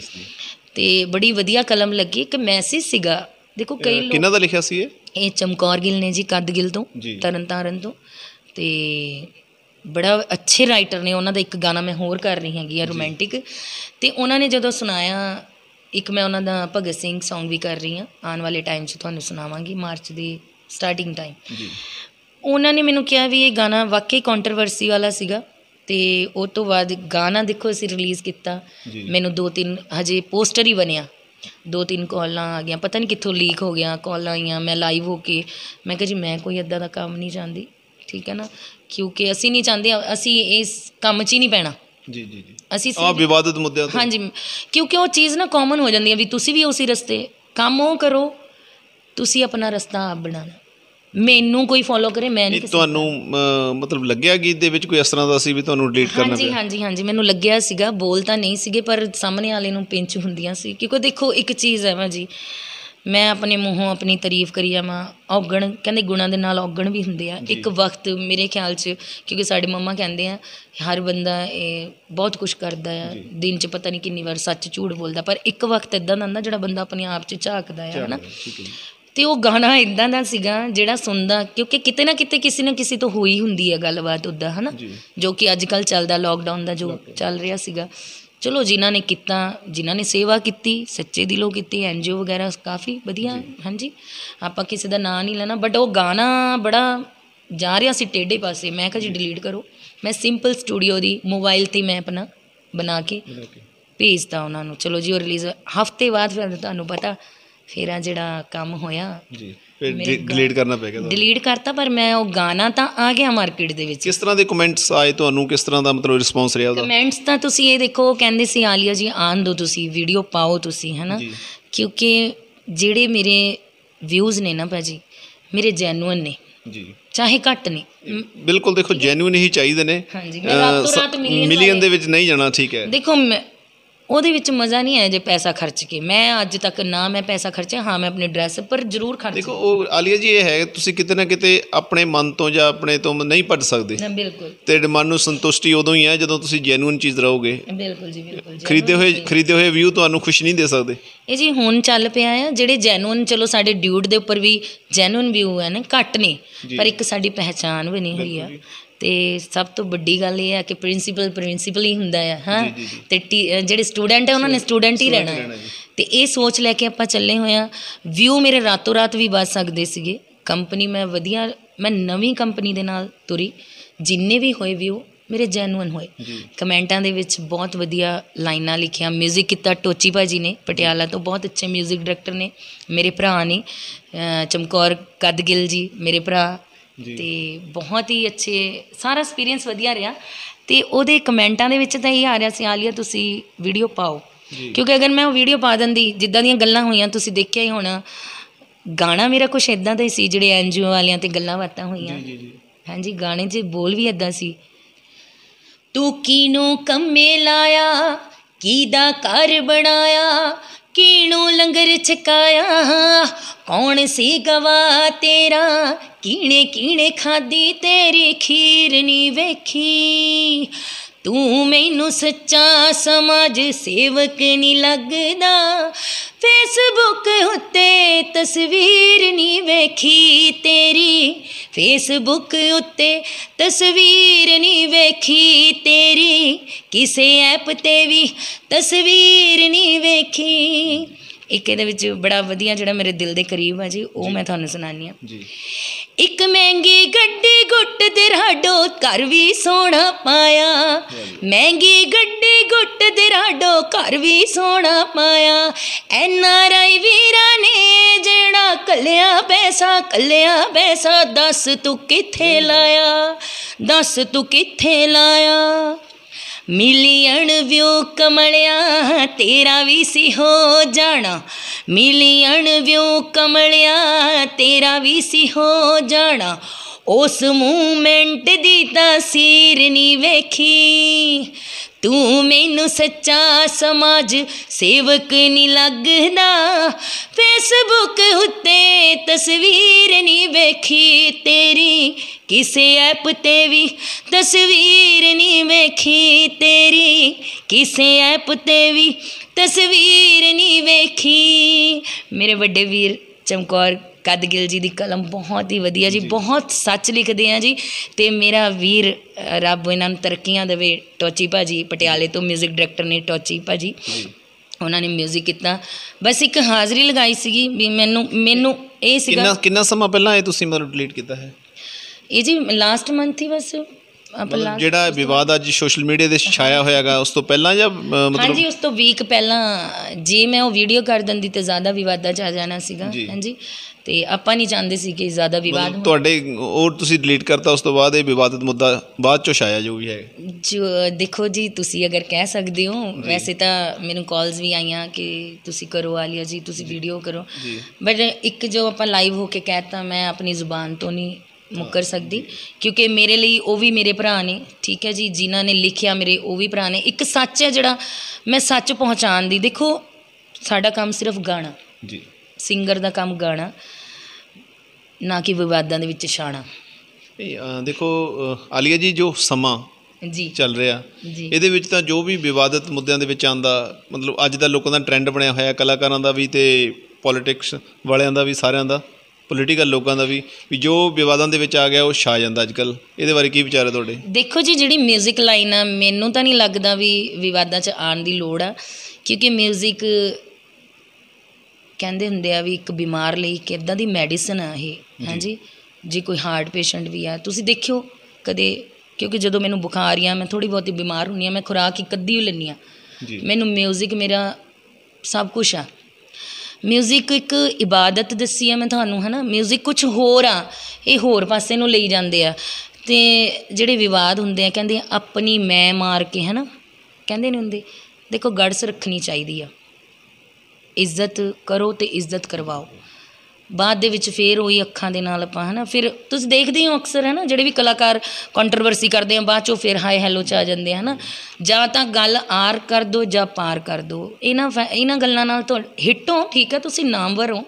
ਤੇ ਬੜੀ ਵਧੀਆ ਕਲਮ ਲੱਗੀ ਇੱਕ ਮੈਸੇਜ ਸੀਗਾ ਦੇਖੋ ਕਈ ਲੋਕ ਕਿਹਨਾਂ ਦਾ ਲਿਖਿਆ ਸੀ ਇਹ ਇਹ ਚਮਕੌਰ ਗਿਲ ਨੇ ਜੀ ਕੱਦ ਗਿਲ ਤੋਂ ਤਰਨਤਾਰਨ ਤੋਂ ਤੇ ਬੜਾ ਅੱਛੇ ਰਾਈਟਰ ਨੇ ਉਹਨਾਂ ਦਾ ਇੱਕ ਗਾਣਾ ਮੈਂ ਹੋਰ ਕਰ ਰਹੀ ਹੈਗੀ ਆ ਰੋਮਾਂਟਿਕ ਤੇ ਉਹਨਾਂ ਨੇ ਜਦੋਂ ਸੁਣਾਇਆ ਇੱਕ ਮੈਂ ਉਹਨਾਂ ਦਾ ਭਗਤ ਸਿੰਘ Song ਵੀ ਕਰ ਰਹੀ ਹਾਂ ਆਉਣ ਵਾਲੇ ਟਾਈਮ 'ਚ ਤੁਹਾਨੂੰ ਸੁਣਾਵਾਂਗੀ ਮਾਰਚ ਦੇ ਸਟਾਰਟਿੰਗ ਟਾਈਮ ਜੀ ਉਹਨਾਂ ਨੇ ਮੈਨੂੰ ਕਿਹਾ ਵੀ ਇਹ ਗਾਣਾ ਵਾਕਈ ਕੰਟਰੋਵਰਸੀ ਵਾਲਾ ਸੀਗਾ ਤੇ ਉਹ ਤੋਂ ਬਾਅਦ ਗਾਣਾ ਦੇਖੋ ਅਸੀਂ ਰਿਲੀਜ਼ ਕੀਤਾ ਮੈਨੂੰ ਦੋ ਤਿੰਨ ਹਜੇ ਪੋਸਟਰ ਹੀ ਬਣਿਆ ਦੋ ਤਿੰਨ ਕਾਲਾਂ ਆ ਗਈਆਂ ਪਤਾ ਨਹੀਂ ਕਿੱਥੋਂ ਲੀਕ ਹੋ ਗਿਆ ਕਾਲਾਂ ਆਈਆਂ ਮੈਂ ਲਾਈਵ ਹੋ ਕੇ ਮੈਂ ਕਿਹਾ ਜੀ ਮੈਂ ਕੋਈ ਇਦਾਂ ਦਾ ਕੰਮ ਨਹੀਂ ਜਾਂਦੀ ਠੀਕ ਹੈ ਨਾ ਕਿਉਂਕਿ ਅਸੀਂ ਨਹੀਂ ਚਾਹੁੰਦੇ ਅਸੀਂ ਇਸ ਕੰਮ 'ਚ ਹੀ ਨਹੀਂ ਪੈਣਾ ਜੀ ਜੀ ਜੀ ਅਸੀਂ ਆ ਵਿਵਾਦਿਤ ਮੁੱਦਿਆਂ ਹਾਂਜੀ ਕਿਉਂਕਿ ਉਹ ਚੀਜ਼ ਨਾ ਕਾਮਨ ਹੋ ਜਾਂਦੀ ਹੈ ਵੀ ਤੁਸੀਂ ਵੀ ਉਸੇ ਰਸਤੇ ਕੰਮ ਉਹ ਕਰੋ ਤੁਸੀਂ ਆਪਣਾ ਰਸਤਾ ਆਪ ਬਣਾਣਾ ਮੈਨੂੰ ਕੋਈ ਫੋਲੋ ਕਰੇ ਮੈਂ ਨਹੀਂ ਤੁਹਾਨੂੰ ਮਤਲਬ ਲੱਗਿਆ ਕਿ ਦੇ ਵਿੱਚ ਕੋਈ ਇਸ ਤਰ੍ਹਾਂ ਦਾ ਸੀ ਵੀ ਤੁਹਾਨੂੰ ਡਿਲੀਟ ਕਰਨਾ ਪਿਆ ਹਾਂਜੀ ਹਾਂਜੀ ਹਾਂਜੀ ਮੈਨੂੰ ਲੱਗਿਆ ਸੀਗਾ ਬੋਲ ਤਾਂ ਨਹੀਂ ਸੀਗੇ ਪਰ ਸਾਹਮਣੇ ਵਾਲੇ ਨੂੰ ਪਿੰਚ ਹੁੰਦੀਆਂ ਸੀ ਕਿਉਂਕਿ ਦੇਖੋ ਇੱਕ ਚੀਜ਼ ਹੈ ਮਾਂ ਜੀ ਮੈਂ ਆਪਣੇ ਮੂੰਹੋਂ ਆਪਣੀ ਤਾਰੀਫ ਕਰੀ ਜਾਵਾਂ ਔਗਣ ਕਹਿੰਦੇ ਗੁਣਾਂ ਦੇ ਨਾਲ ਔਗਣ ਵੀ ਹੁੰਦੇ ਆ ਇੱਕ ਵਕਤ ਮੇਰੇ ਖਿਆਲ 'ਚ ਕਿਉਂਕਿ ਸਾਡੇ ਮੰਮਾ ਕਹਿੰਦੇ ਆ ਹਰ ਬੰਦਾ ਇਹ ਬਹੁਤ ਕੁਝ ਕਰਦਾ ਆ ਦਿਨ 'ਚ ਪਤਾ ਨਹੀਂ ਕਿੰਨੀ ਵਾਰ ਸੱਚ ਝੂਠ ਬੋਲਦਾ ਪਰ ਇੱਕ ਵਕਤ ਇਦਾਂ ਦਾ ਹੁੰਦਾ ਜਿਹੜਾ ਬੰਦਾ ਆਪਣੇ ਆਪ 'ਚ ਝਾਕਦਾ ਆ ਹਨਾ ਤੇ ਉਹ ਗਾਣਾ ਇਦਾਂ ਦਾ ਸੀਗਾ ਜਿਹੜਾ ਸੁਣਦਾ ਕਿਉਂਕਿ ਕਿਤੇ ਨਾ ਕਿਤੇ ਕਿਸੇ ਨਾ ਕਿਸੇ ਤੋਂ ਹੋਈ ਹੁੰਦੀ ਹੈ ਗੱਲਬਾਤ ਉਦਾਂ ਹਨਾ ਜੋ ਕਿ ਅੱਜ ਕੱਲ ਚੱਲਦਾ ਲੋਕਡਾਊਨ ਦਾ ਜੋ ਚੱਲ ਰਿਹਾ ਸੀਗਾ ਚਲੋ ਜਿਨ੍ਹਾਂ ਨੇ ਕੀਤਾ ਜਿਨ੍ਹਾਂ ਨੇ ਸੇਵਾ ਕੀਤੀ ਸੱਚੇ ਦਿਲੋਂ ਕੀਤੀ ਐਨਜੀਓ ਵਗੈਰਾ ਕਾਫੀ ਵਧੀਆ ਹਾਂਜੀ ਆਪਾਂ ਕਿਸੇ ਦਾ ਨਾਂ ਨਹੀਂ ਲੈਣਾ ਬਟ ਉਹ ਗਾਣਾ ਬੜਾ ਜਾ ਰਿਹਾ ਸੀ ਟੇਡੇ ਪਾਸੇ ਮੈਂ ਕਿਹਾ ਜੀ ਡਿਲੀਟ ਕਰੋ ਮੈਂ ਸਿੰਪਲ ਸਟੂਡੀਓ ਦੀ ਮੋਬਾਈਲ ਤੇ ਮੈਂ ਆਪਣਾ ਬਣਾ ਕੇ ਭੇਜਦਾ ਉਹਨਾਂ ਨੂੰ ਚਲੋ ਜੀ ਉਹ ਰਿਲੀਜ਼ ਹਫਤੇ ਬਾਅਦ ਫਿਰ ਤੁਹਾਨੂੰ ਪਤਾ ਫੇਰਾ ਜਿਹੜਾ ਕੰਮ ਹੋਇਆ ਜੀ ਫਿਰ ਡਿਲੀਟ ਕਰਨਾ ਪੈ ਗਿਆ ਡਿਲੀਟ ਕਰਤਾ ਪਰ ਮੈਂ ਉਹ ਗਾਣਾ ਤਾਂ ਆ ਗਿਆ ਮਾਰਕੀਟ ਦੇ ਵਿੱਚ ਕਿਸ ਤਰ੍ਹਾਂ ਦੇ ਕਮੈਂਟਸ ਆਏ ਤੁਹਾਨੂੰ ਕਿਸ ਤਰ੍ਹਾਂ ਦਾ ਮਤਲਬ ਰਿਸਪੌਂਸ ਰਿਹਾ ਉਹਦਾ ਕਮੈਂਟਸ ਤਾਂ ਤੁਸੀਂ ਇਹ ਦੇਖੋ ਕਹਿੰਦੇ ਸੀ ਆਲੀਆ ਜੀ ਆਨ ਦੋ ਤੁਸੀਂ ਵੀਡੀਓ ਪਾਓ ਤੁਸੀਂ ਹਨਾ ਕਿਉਂਕਿ ਜਿਹੜੇ ਮੇਰੇ ਵਿਊਜ਼ ਨੇ ਨਾ ਭਾਜੀ ਮੇਰੇ ਜੈਨੂਇਨ ਨੇ ਜੀ ਚਾਹੇ ਘੱਟ ਨੇ ਬਿਲਕੁਲ ਦੇਖੋ ਜੈਨੂਇਨ ਹੀ ਚਾਹੀਦੇ ਨੇ ਹਾਂਜੀ ਮੈਂ ਰਾਤੋਂ ਰਾਤ ਮਿਲੀਅਨ ਦੇ ਵਿੱਚ ਨਹੀਂ ਜਾਣਾ ਠੀਕ ਹੈ ਦੇਖੋ ਉਹਦੇ ਵਿੱਚ ਮਜ਼ਾ ਨਹੀਂ ਆਇਆ ਜੇ ਪੈਸਾ ਖਰਚ ਕੇ ਮੈਂ ਅੱਜ ਤੱਕ ਨਾ ਮੈਂ ਪੈਸਾ ਖਰਚਿਆ ਹਾਂ ਮੈਂ ਆਪਣੇ ਡਰੈਸ ਪਰ ਜ਼ਰੂਰ ਖਰਚ ਦੇਖੋ ਉਹ ਆਲੀਆ ਜੀ ਇਹ ਹੈ ਤੁਸੀਂ ਕਿਤੇ ਨਾ ਕਿਤੇ ਆਪਣੇ ਮਨ ਤੋਂ ਜਾਂ ਆਪਣੇ ਤੋਂ ਨਹੀਂ ਪੜ ਸਕਦੇ ਨਾ ਬਿਲਕੁਲ ਤੇ ਮਨ ਨੂੰ ਸੰਤੁਸ਼ਟੀ ਉਦੋਂ ਹੀ ਹੈ ਜਦੋਂ ਤੁਸੀਂ ਜੈਨੂਇਨ ਚੀਜ਼ ਰਹੋਗੇ ਬਿਲਕੁਲ ਜੀ ਬਿਲਕੁਲ ਖਰੀਦੇ ਹੋਏ ਖਰੀਦੇ ਹੋਏ ਵਿਊ ਤੁਹਾਨੂੰ ਖੁਸ਼ ਨਹੀਂ ਦੇ ਸਕਦੇ ਇਹ ਜੀ ਹੁਣ ਚੱਲ ਪਿਆ ਆ ਜਿਹੜੇ ਜੈਨੂਇਨ ਚਲੋ ਸਾਡੇ ਡਿਊਟ ਦੇ ਉੱਪਰ ਵੀ ਜੈਨੂਇਨ ਵਿਊ ਹੈ ਨਾ ਘੱਟ ਨਹੀਂ ਪਰ ਇੱਕ ਸਾਡੀ ਪਹਿਚਾਨ ਨਹੀਂ ਹੋਈ ਆ ਤੇ ਸਭ ਤੋਂ ਵੱਡੀ ਗੱਲ ਇਹ ਹੈ ਕਿ ਪ੍ਰਿੰਸੀਪਲ ਪ੍ਰਿੰਸੀਪਲ ਹੀ ਹੁੰਦਾ ਹੈ ਹਾਂ ਤੇ ਜਿਹੜੇ ਸਟੂਡੈਂਟ ਹੈ ਉਹਨਾਂ ਨੇ ਸਟੂਡੈਂਟ ਹੀ ਰਹਿਣਾ ਹੈ ਤੇ ਇਹ ਸੋਚ ਲੈ ਕੇ ਆਪਾਂ ਚੱਲੇ ਹੋਏ ਆ ਵਿਊ ਮੇਰੇ ਰਾਤੋਂ ਰਾਤ ਵੀ ਬਚ ਸਕਦੇ ਸੀਗੇ ਕੰਪਨੀ ਮੈਂ ਵਧੀਆ ਮੈਂ ਨਵੀਂ ਕੰਪਨੀ ਦੇ ਨਾਲ ਤੁਰੀ ਜਿੰਨੇ ਵੀ ਹੋਏ ਵਿਊ ਮੇਰੇ ਜੈਨੂਨ ਹੋਏ ਕਮੈਂਟਾਂ ਦੇ ਵਿੱਚ ਬਹੁਤ ਵਧੀਆ ਲਾਈਨਾਂ ਲਿਖੀਆਂ 뮤직 ਕੀਤਾ ਟੋਚੀ ਭਾਜੀ ਨੇ ਪਟਿਆਲਾ ਤੋਂ ਬਹੁਤ ਅੱਛੇ 뮤직 ਡਾਇਰੈਕਟਰ ਨੇ ਮੇਰੇ ਭਰਾ ਨੇ ਚਮਕੌਰ ਕਦਗਿਲ ਜੀ ਮੇਰੇ ਭਰਾ ਤੇ ਬਹੁਤ ਹੀ ਅੱਛੇ ਸਾਰਾ ਐਕਸਪੀਰੀਅੰਸ ਵਧੀਆ ਰਿਹਾ ਤੇ ਉਹਦੇ ਕਮੈਂਟਾਂ ਦੇ ਵਿੱਚ ਤਾਂ ਇਹ ਆ ਰਿਹਾ ਸੀ ਆਲੀਆ ਤੁਸੀਂ ਵੀਡੀਓ ਪਾਓ ਕਿਉਂਕਿ ਅਗਰ ਮੈਂ ਉਹ ਵੀਡੀਓ ਪਾ ਦਿੰਦੀ ਜਿੱਦਾਂ ਦੀਆਂ ਗੱਲਾਂ ਹੋਈਆਂ ਤੁਸੀਂ ਦੇਖਿਆ ਹੀ ਹੋਣਾ ਗਾਣਾ ਮੇਰਾ ਕੁਝ ਇਦਾਂ ਦਾ ਹੀ ਸੀ ਜਿਹੜੇ ਐਨਜੀਓ ਵਾਲਿਆਂ ਤੇ ਗੱਲਾਂ ਬਾਤਾਂ ਹੋਈਆਂ ਜੀ ਜੀ ਹਾਂਜੀ ਗਾਣੇ 'ਚ ਬੋਲ ਵੀ ਇਦਾਂ ਸੀ ਤੂੰ ਕਿਨੂੰ ਕੰਮੇ ਲਾਇਆ ਕੀਦਾ ਕਰ ਬਣਾਇਆ ਕੀਣੋ ਲੰਗਰ ਛਕਾਇਆ ਕੌਣ ਸੀ ਗਵਾ ਤੇਰਾ ਕੀਣੇ ਕੀਣੇ ਖਾਦੀ ਤੇਰੀ ਖੀਰ ਨਹੀਂ ਵੇਖੀ ਤੂੰ ਮੈਨੂੰ ਸੱਚਾ ਸਮਾਜ ਸੇਵਕ ਨਹੀਂ ਲੱਗਦਾ ਫੇਸਬੁੱਕ ਉੱਤੇ ਤਸਵੀਰ ਨਹੀਂ ਵੇਖੀ ਤੇਰੀ ਫੇਸਬੁੱਕ ਉੱਤੇ ਤਸਵੀਰ ਨਹੀਂ ਵੇਖੀ ਤੇਰੀ ਕਿਸੇ ਐਪ ਤੇ ਵੀ ਤਸਵੀਰ ਨਹੀਂ ਵੇਖੀ ਇੱਕ ਇਹਦੇ ਵਿੱਚ ਬੜਾ ਵਧੀਆ ਜਿਹੜਾ ਮੇਰੇ ਦਿਲ ਦੇ ਕਰੀਬ ਆ ਜੀ ਉਹ ਮੈਂ ਤੁਹਾਨੂੰ ਸੁਣਾਨੀ ਆ ਜੀ ਇੱਕ ਮਹਿੰਗੀ ਗੱਡੀ ਗੁੱਟ ਦੇ ਰਾਡੋ ਘਰ ਵੀ ਸੋਹਣਾ ਪਾਇਆ ਮਹਿੰਗੀ ਗੱਡੀ ਗੁੱਟ ਦੇ ਰਾਡੋ ਘਰ ਵੀ ਸੋਹਣਾ ਪਾਇਆ ਐਨ ਆਰ ਆਈ ਵੀਰਾਂ ਨੇ ਜਿਹੜਾ ਕੱਲਿਆ ਪੈਸਾ ਕੱਲਿਆ ਪੈਸਾ ਦੱਸ ਤੂੰ ਕਿੱਥੇ ਲਾਇਆ ਦੱਸ ਤੂੰ ਕਿੱਥੇ ਲਾਇਆ ਮਿਲੀਣ ਵਿਓ ਕਮਲਿਆ ਤੇਰਾ ਵੀ ਸੀ ਹੋ ਜਾਣਾ ਮਿਲੀਣ ਵਿਓ ਕਮਲਿਆ ਤੇਰਾ ਵੀ ਸੀ ਹੋ ਜਾਣਾ ਉਸ ਮੂਮੈਂਟ ਦੀ ਤਸਵੀਰ ਨਹੀਂ ਵੇਖੀ ਤੂੰ ਮੈਨੂੰ ਸੱਚਾ ਸਮਾਜ ਸੇਵਕ ਨਹੀਂ ਲੱਗਦਾ ਫੇਸਬੁੱਕ ਉੱਤੇ ਤਸਵੀਰ ਨਹੀਂ ਵੇਖੀ ਤੇਰੀ ਕਿਸੇ ਐਪ ਤੇ ਵੀ ਤਸਵੀਰ ਨਹੀਂ ਵੇਖੀ ਤੇਰੀ ਕਿਸੇ ਐਪ ਤੇ ਵੀ ਤਸਵੀਰ ਨਹੀਂ ਵੇਖੀ ਮੇਰੇ ਵੱਡੇ ਵੀਰ ਚਮਕੌਰ ਕਦਗਿਲ ਜੀ ਦੀ ਕਲਮ ਬਹੁਤ ਹੀ ਵਧੀਆ ਜੀ ਬਹੁਤ ਸੱਚ ਲਿਖਦੇ ਆ ਜੀ ਤੇ ਮੇਰਾ ਵੀਰ ਰੱਬ ਇਹਨਾਂ ਨੂੰ ਤਰੱਕੀਆਂ ਦੇਵੇ ਟੋਚੀ ਭਾਜੀ ਪਟਿਆਲੇ ਤੋਂ 뮤직 ਡਾਇਰੈਕਟਰ ਨੇ ਟੋਚੀ ਭਾਜੀ ਉਹਨਾਂ ਨੇ 뮤직 ਕੀਤਾ ਬਸ ਇੱਕ ਹਾਜ਼ਰੀ ਲਗਾਈ ਸੀਗੀ ਵੀ ਮੈਨੂੰ ਮੈਨੂੰ ਇਹ ਸੀਗਾ ਕਿੰਨਾ ਕਿੰਨਾ ਸਮਾਂ ਪਹਿਲਾਂ ਇਹ ਤੁਸੀਂ ਮਤਲਬ ਡਿਲੀਟ ਕੀਤਾ ਹੈ ਇਹ ਜੀ ਲਾਸਟ ਮੰਥ ਹੀ ਬਸ ਆਪਣਾ ਜਿਹੜਾ ਵਿਵਾਦ ਅੱਜ ਸੋਸ਼ਲ ਮੀਡੀਆ ਦੇ ਛਾਇਆ ਹੋਇਆਗਾ ਉਸ ਤੋਂ ਪਹਿਲਾਂ ਜਾਂ ਮਤਲਬ ਹਾਂਜੀ ਉਸ ਤੋਂ ਵੀਕ ਪਹਿਲਾਂ ਜੇ ਮੈਂ ਉਹ ਵੀਡੀਓ ਕਰ ਦਿੰਦੀ ਤੇ ਜ਼ਿਆਦਾ ਵਿਵਾਦਾ ਚ ਆ ਜਾਣਾ ਸੀਗਾ ਹਾਂਜੀ ਤੇ ਆਪਾਂ ਨਹੀਂ ਚਾਹੁੰਦੇ ਸੀ ਕਿ ਜ਼ਿਆਦਾ ਵਿਵਾਦ ਹੋਵੇ ਤੁਹਾਡੇ ਔਰ ਤੁਸੀਂ ਡਿਲੀਟ ਕਰਤਾ ਉਸ ਤੋਂ ਬਾਅਦ ਇਹ ਵਿਵਾਦਿਤ ਮੁੱਦਾ ਬਾਅਦ ਚੋਂ ਛਾਇਆ ਜੋ ਵੀ ਹੈ ਜੋ ਦੇਖੋ ਜੀ ਤੁਸੀਂ ਅਗਰ ਕਹਿ ਸਕਦੇ ਹੋ ਵੈਸੇ ਤਾਂ ਮੈਨੂੰ ਕਾਲਸ ਵੀ ਆਈਆਂ ਕਿ ਤੁਸੀਂ ਕਰੋ ਆਲੀਆ ਜੀ ਤੁਸੀਂ ਵੀਡੀਓ ਕਰੋ ਬਟ ਇੱਕ ਜੋ ਆਪਾਂ ਲਾਈਵ ਹੋ ਕੇ ਕਹਿਤਾ ਮੈਂ ਆਪਣੀ ਜ਼ੁਬਾਨ ਤੋਂ ਨਹੀਂ ਮੁੱਕਰ ਸਕਦੀ ਕਿਉਂਕਿ ਮੇਰੇ ਲਈ ਉਹ ਵੀ ਮੇਰੇ ਭਰਾ ਨੇ ਠੀਕ ਹੈ ਜੀ ਜਿਨ੍ਹਾਂ ਨੇ ਲਿਖਿਆ ਮੇਰੇ ਉਹ ਵੀ ਭਰਾ ਨੇ ਇੱਕ ਸੱਚ ਹੈ ਜਿਹੜਾ ਮੈਂ ਸੱਚ ਪਹੁੰਚਾਉਣ ਦੀ ਦੇਖੋ ਸਾਡਾ ਕੰਮ ਸਿਰਫ ਗਾਣਾ ਜੀ ਸਿੰਗਰ ਦਾ ਕੰਮ ਗਾਣਾ ਨਾ ਕਿ ਵਿਵਾਦਾਂ ਦੇ ਵਿੱਚ ਛਾਣਾ ਦੇਖੋ ਆਲੀਆ ਜੀ ਜੋ ਸਮਾਂ ਜੀ ਚੱਲ ਰਿਹਾ ਇਹਦੇ ਵਿੱਚ ਤਾਂ ਜੋ ਵੀ ਵਿਵਾਦਤ ਮੁੱਦਿਆਂ ਦੇ ਵਿੱਚ ਆਂਦਾ ਮਤਲਬ ਅੱਜ ਦਾ ਲੋਕਾਂ ਦਾ ਟ੍ਰੈਂਡ ਬਣਿਆ ਹੋਇਆ ਕਲਾਕਾਰਾਂ ਦਾ ਵੀ ਤੇ ਪੋਲਿਟਿਕਸ ਵਾਲਿਆਂ ਦਾ ਵੀ ਸਾਰਿਆਂ ਦਾ ਪੋਲੀਟੀਕਲ ਲੋਕਾਂ ਦਾ ਵੀ ਵੀ ਜੋ ਵਿਵਾਦਾਂ ਦੇ ਵਿੱਚ ਆ ਗਿਆ ਉਹ ਛਾ ਜਾਂਦਾ ਅੱਜਕੱਲ ਇਹਦੇ ਬਾਰੇ ਕੀ ਵਿਚਾਰ ਹੈ ਤੁਹਾਡੇ ਦੇਖੋ ਜੀ ਜਿਹੜੀ 뮤직 ਲਾਈਨ ਆ ਮੈਨੂੰ ਤਾਂ ਨਹੀਂ ਲੱਗਦਾ ਵੀ ਵਿਵਾਦਾਂ 'ਚ ਆਉਣ ਦੀ ਲੋੜ ਆ ਕਿਉਂਕਿ 뮤직 ਕਹਿੰਦੇ ਹੁੰਦੇ ਆ ਵੀ ਇੱਕ ਬਿਮਾਰ ਲਈ ਕਿਦਾਂ ਦੀ ਮੈਡੀਸਨ ਆ ਇਹ ਹਾਂਜੀ ਜੇ ਕੋਈ ਹਾਰਟ ਪੇਸ਼ੈਂਟ ਵੀ ਆ ਤੁਸੀਂ ਦੇਖਿਓ ਕਦੇ ਕਿਉਂਕਿ ਜਦੋਂ ਮੈਨੂੰ ਬੁਖਾਰ ਆ ਮੈਂ ਥੋੜੀ ਬਹੁਤੀ ਬਿਮਾਰ ਹੁੰਨੀ ਆ ਮੈਂ ਖੁਰਾਕ ਇੱਕ ਅੱਧੀ ਹੀ ਲੈਣੀ ਆ ਮੈਨੂੰ 뮤직 ਮੇਰਾ ਸਭ ਕੁਝ ਆ ਮਿਊਜ਼ਿਕ ਇੱਕ ਇਬਾਦਤ ਦੱਸੀ ਆ ਮੈਂ ਤੁਹਾਨੂੰ ਹਨਾ ਮਿਊਜ਼ਿਕ ਕੁਝ ਹੋਰ ਆ ਇਹ ਹੋਰ ਪਾਸੇ ਨੂੰ ਲਈ ਜਾਂਦੇ ਆ ਤੇ ਜਿਹੜੇ ਵਿਵਾਦ ਹੁੰਦੇ ਆ ਕਹਿੰਦੇ ਆਪਣੀ ਮੈਂ ਮਾਰ ਕੇ ਹਨਾ ਕਹਿੰਦੇ ਨਹੀਂ ਹੁੰਦੇ ਦੇਖੋ ਗੜਸ ਰੱਖਣੀ ਚਾਹੀਦੀ ਆ ਇੱਜ਼ਤ ਕਰੋ ਤੇ ਇੱਜ਼ਤ ਕਰਵਾਓ ਬਾਅਦ ਦੇ ਵਿੱਚ ਫੇਰ ਉਹੀ ਅੱਖਾਂ ਦੇ ਨਾਲ ਆਪਾਂ ਹਨਾ ਫਿਰ ਤੁਸੀਂ ਦੇਖਦੇ ਹੋ ਅਕਸਰ ਹਨਾ ਜਿਹੜੇ ਵੀ ਕਲਾਕਾਰ ਕੰਟਰੋਵਰਸੀ ਕਰਦੇ ਆ ਬਾਅਦ ਚੋਂ ਫਿਰ ਹਾਈ ਹੈਲੋ ਚ ਆ ਜਾਂਦੇ ਹਨਾ ਜਾਂ ਤਾਂ ਗੱਲ ਆਰ ਕਰ ਦੋ ਜਾਂ ਪਾਰ ਕਰ ਦੋ ਇਹਨਾਂ ਇਹਨਾਂ ਗੱਲਾਂ ਨਾਲ ਤੁਹਾ ਹਿੱਟ ਠੀਕ ਹੈ ਤੁਸੀਂ ਨਾਮਵਰ ਹੋ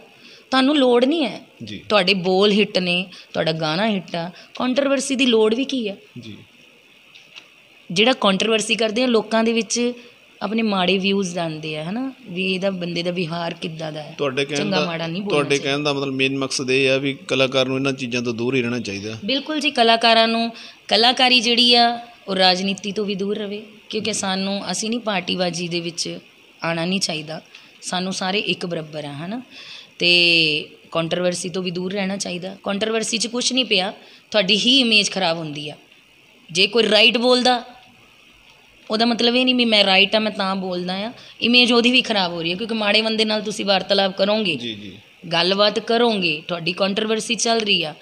ਤੁਹਾਨੂੰ ਲੋੜ ਨਹੀਂ ਹੈ ਜੀ ਤੁਹਾਡੇ ਬੋਲ ਹਿੱਟ ਨੇ ਤੁਹਾਡਾ ਗਾਣਾ ਹਿੱਟ ਆ ਕੰਟਰੋਵਰਸੀ ਦੀ ਲੋੜ ਵੀ ਕੀ ਹੈ ਜੀ ਜਿਹੜਾ ਕੰਟਰੋਵਰਸੀ ਕਰਦੇ ਆ ਲੋਕਾਂ ਦੇ ਵਿੱਚ ਆਪਣੇ ਮਾੜੇ ਵਿਊਜ਼ ਜਾਂਦੇ ਆ ਹਨਾ ਵੀ ਇਹਦਾ ਬੰਦੇ ਦਾ ਵਿਹਾਰ ਕਿੱਦਾਂ ਦਾ ਹੈ ਤੁਹਾਡੇ ਕਹਿਣ ਦਾ ਮਾੜਾ ਨਹੀਂ ਤੁਹਾਡੇ ਕਹਿਣ ਦਾ ਮਤਲਬ ਮੇਨ ਮਕਸਦ ਇਹ ਆ ਵੀ ਕਲਾਕਾਰ ਨੂੰ ਇਹਨਾਂ ਚੀਜ਼ਾਂ ਤੋਂ ਦੂਰ ਹੀ ਰਹਿਣਾ ਚਾਹੀਦਾ ਬਿਲਕੁਲ ਜੀ ਕਲਾਕਾਰਾਂ ਨੂੰ ਕਲਾਕਾਰੀ ਜਿਹੜੀ ਆ ਉਹ ਰਾਜਨੀਤੀ ਤੋਂ ਵੀ ਦੂਰ ਰਵੇ ਕਿਉਂਕਿ ਸਾਨੂੰ ਅਸੀਂ ਨਹੀਂ ਪਾਰਟੀਵਾਜੀ ਦੇ ਵਿੱਚ ਆਣਾ ਨਹੀਂ ਚਾਹੀਦਾ ਸਾਨੂੰ ਸਾਰੇ ਇੱਕ ਬਰਾਬਰ ਆ ਹਨਾ ਤੇ ਕੰਟਰੋਵਰਸੀ ਤੋਂ ਵੀ ਦੂਰ ਰਹਿਣਾ ਚਾਹੀਦਾ ਕੰਟਰੋਵਰਸੀ 'ਚ ਕੁਝ ਨਹੀਂ ਪਿਆ ਤੁਹਾਡੀ ਹੀ ਇਮੇਜ ਖਰਾਬ ਹੁੰਦੀ ਆ ਜੇ ਕੋਈ ਰਾਈਟ ਬੋਲਦਾ ਉਹਦਾ ਮਤਲਬ ਇਹ ਨਹੀਂ ਵੀ ਮੈਂ ਰਾਈਟ ਆ ਮੈਂ ਤਾਂ ਬੋਲਦਾ ਆ ਇਮੇਜ ਉਹਦੀ ਵੀ ਖਰਾਬ ਹੋ ਰਹੀ ਹੈ ਕਿਉਂਕਿ ਮਾੜੇ ਬੰਦੇ ਨਾਲ ਤੁਸੀਂ ਵਾਰਤਾਲਾਪ ਕਰੋਗੇ ਜੀ ਜੀ ਗੱਲਬਾਤ ਕਰੋਗੇ ਤੁਹਾਡੀ ਕੰਟਰੋਵਰਸੀ ਚੱਲ ਰਹੀ ਆ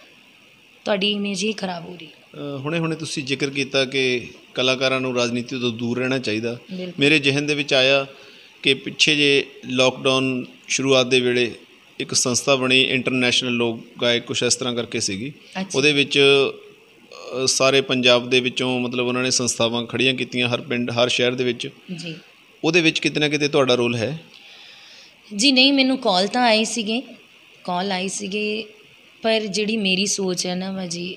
ਤੁਹਾਡੀ ਇਮੇਜ ਹੀ ਖਰਾਬ ਹੋ ਰਹੀ ਹੁਣੇ ਹੁਣੇ ਤੁਸੀਂ ਜ਼ਿਕਰ ਕੀਤਾ ਕਿ ਕਲਾਕਾਰਾਂ ਨੂੰ ਰਾਜਨੀਤੀ ਤੋਂ ਦੂਰ ਰਹਿਣਾ ਚਾਹੀਦਾ ਮੇਰੇ ਜ਼ਿਹਨ ਦੇ ਵਿੱਚ ਆਇਆ ਕਿ ਪਿੱਛੇ ਜੇ ਲਾਕਡਾਊਨ ਸ਼ੁਰੂਆਤ ਦੇ ਵੇਲੇ ਇੱਕ ਸੰਸਥਾ ਬਣੀ ਇੰਟਰਨੈਸ਼ਨਲ ਲੋਕ ਗਾਇਕ ਕੁਛ ਇਸ ਤਰ੍ਹਾਂ ਕਰਕੇ ਸੀਗੀ ਉਹਦੇ ਵਿੱਚ ਸਾਰੇ ਪੰਜਾਬ ਦੇ ਵਿੱਚੋਂ ਮਤਲਬ ਉਹਨਾਂ ਨੇ ਸੰਸਥਾਵਾਂ ਖੜੀਆਂ ਕੀਤੀਆਂ ਹਰ ਪਿੰਡ ਹਰ ਸ਼ਹਿਰ ਦੇ ਵਿੱਚ ਜੀ ਉਹਦੇ ਵਿੱਚ ਕਿਤੇ ਨਾ ਕਿਤੇ ਤੁਹਾਡਾ ਰੋਲ ਹੈ ਜੀ ਨਹੀਂ ਮੈਨੂੰ ਕਾਲ ਤਾਂ ਆਈ ਸੀਗੇ ਕਾਲ ਆਈ ਸੀਗੇ ਪਰ ਜਿਹੜੀ ਮੇਰੀ ਸੋਚ ਹੈ ਨਾ ਜੀ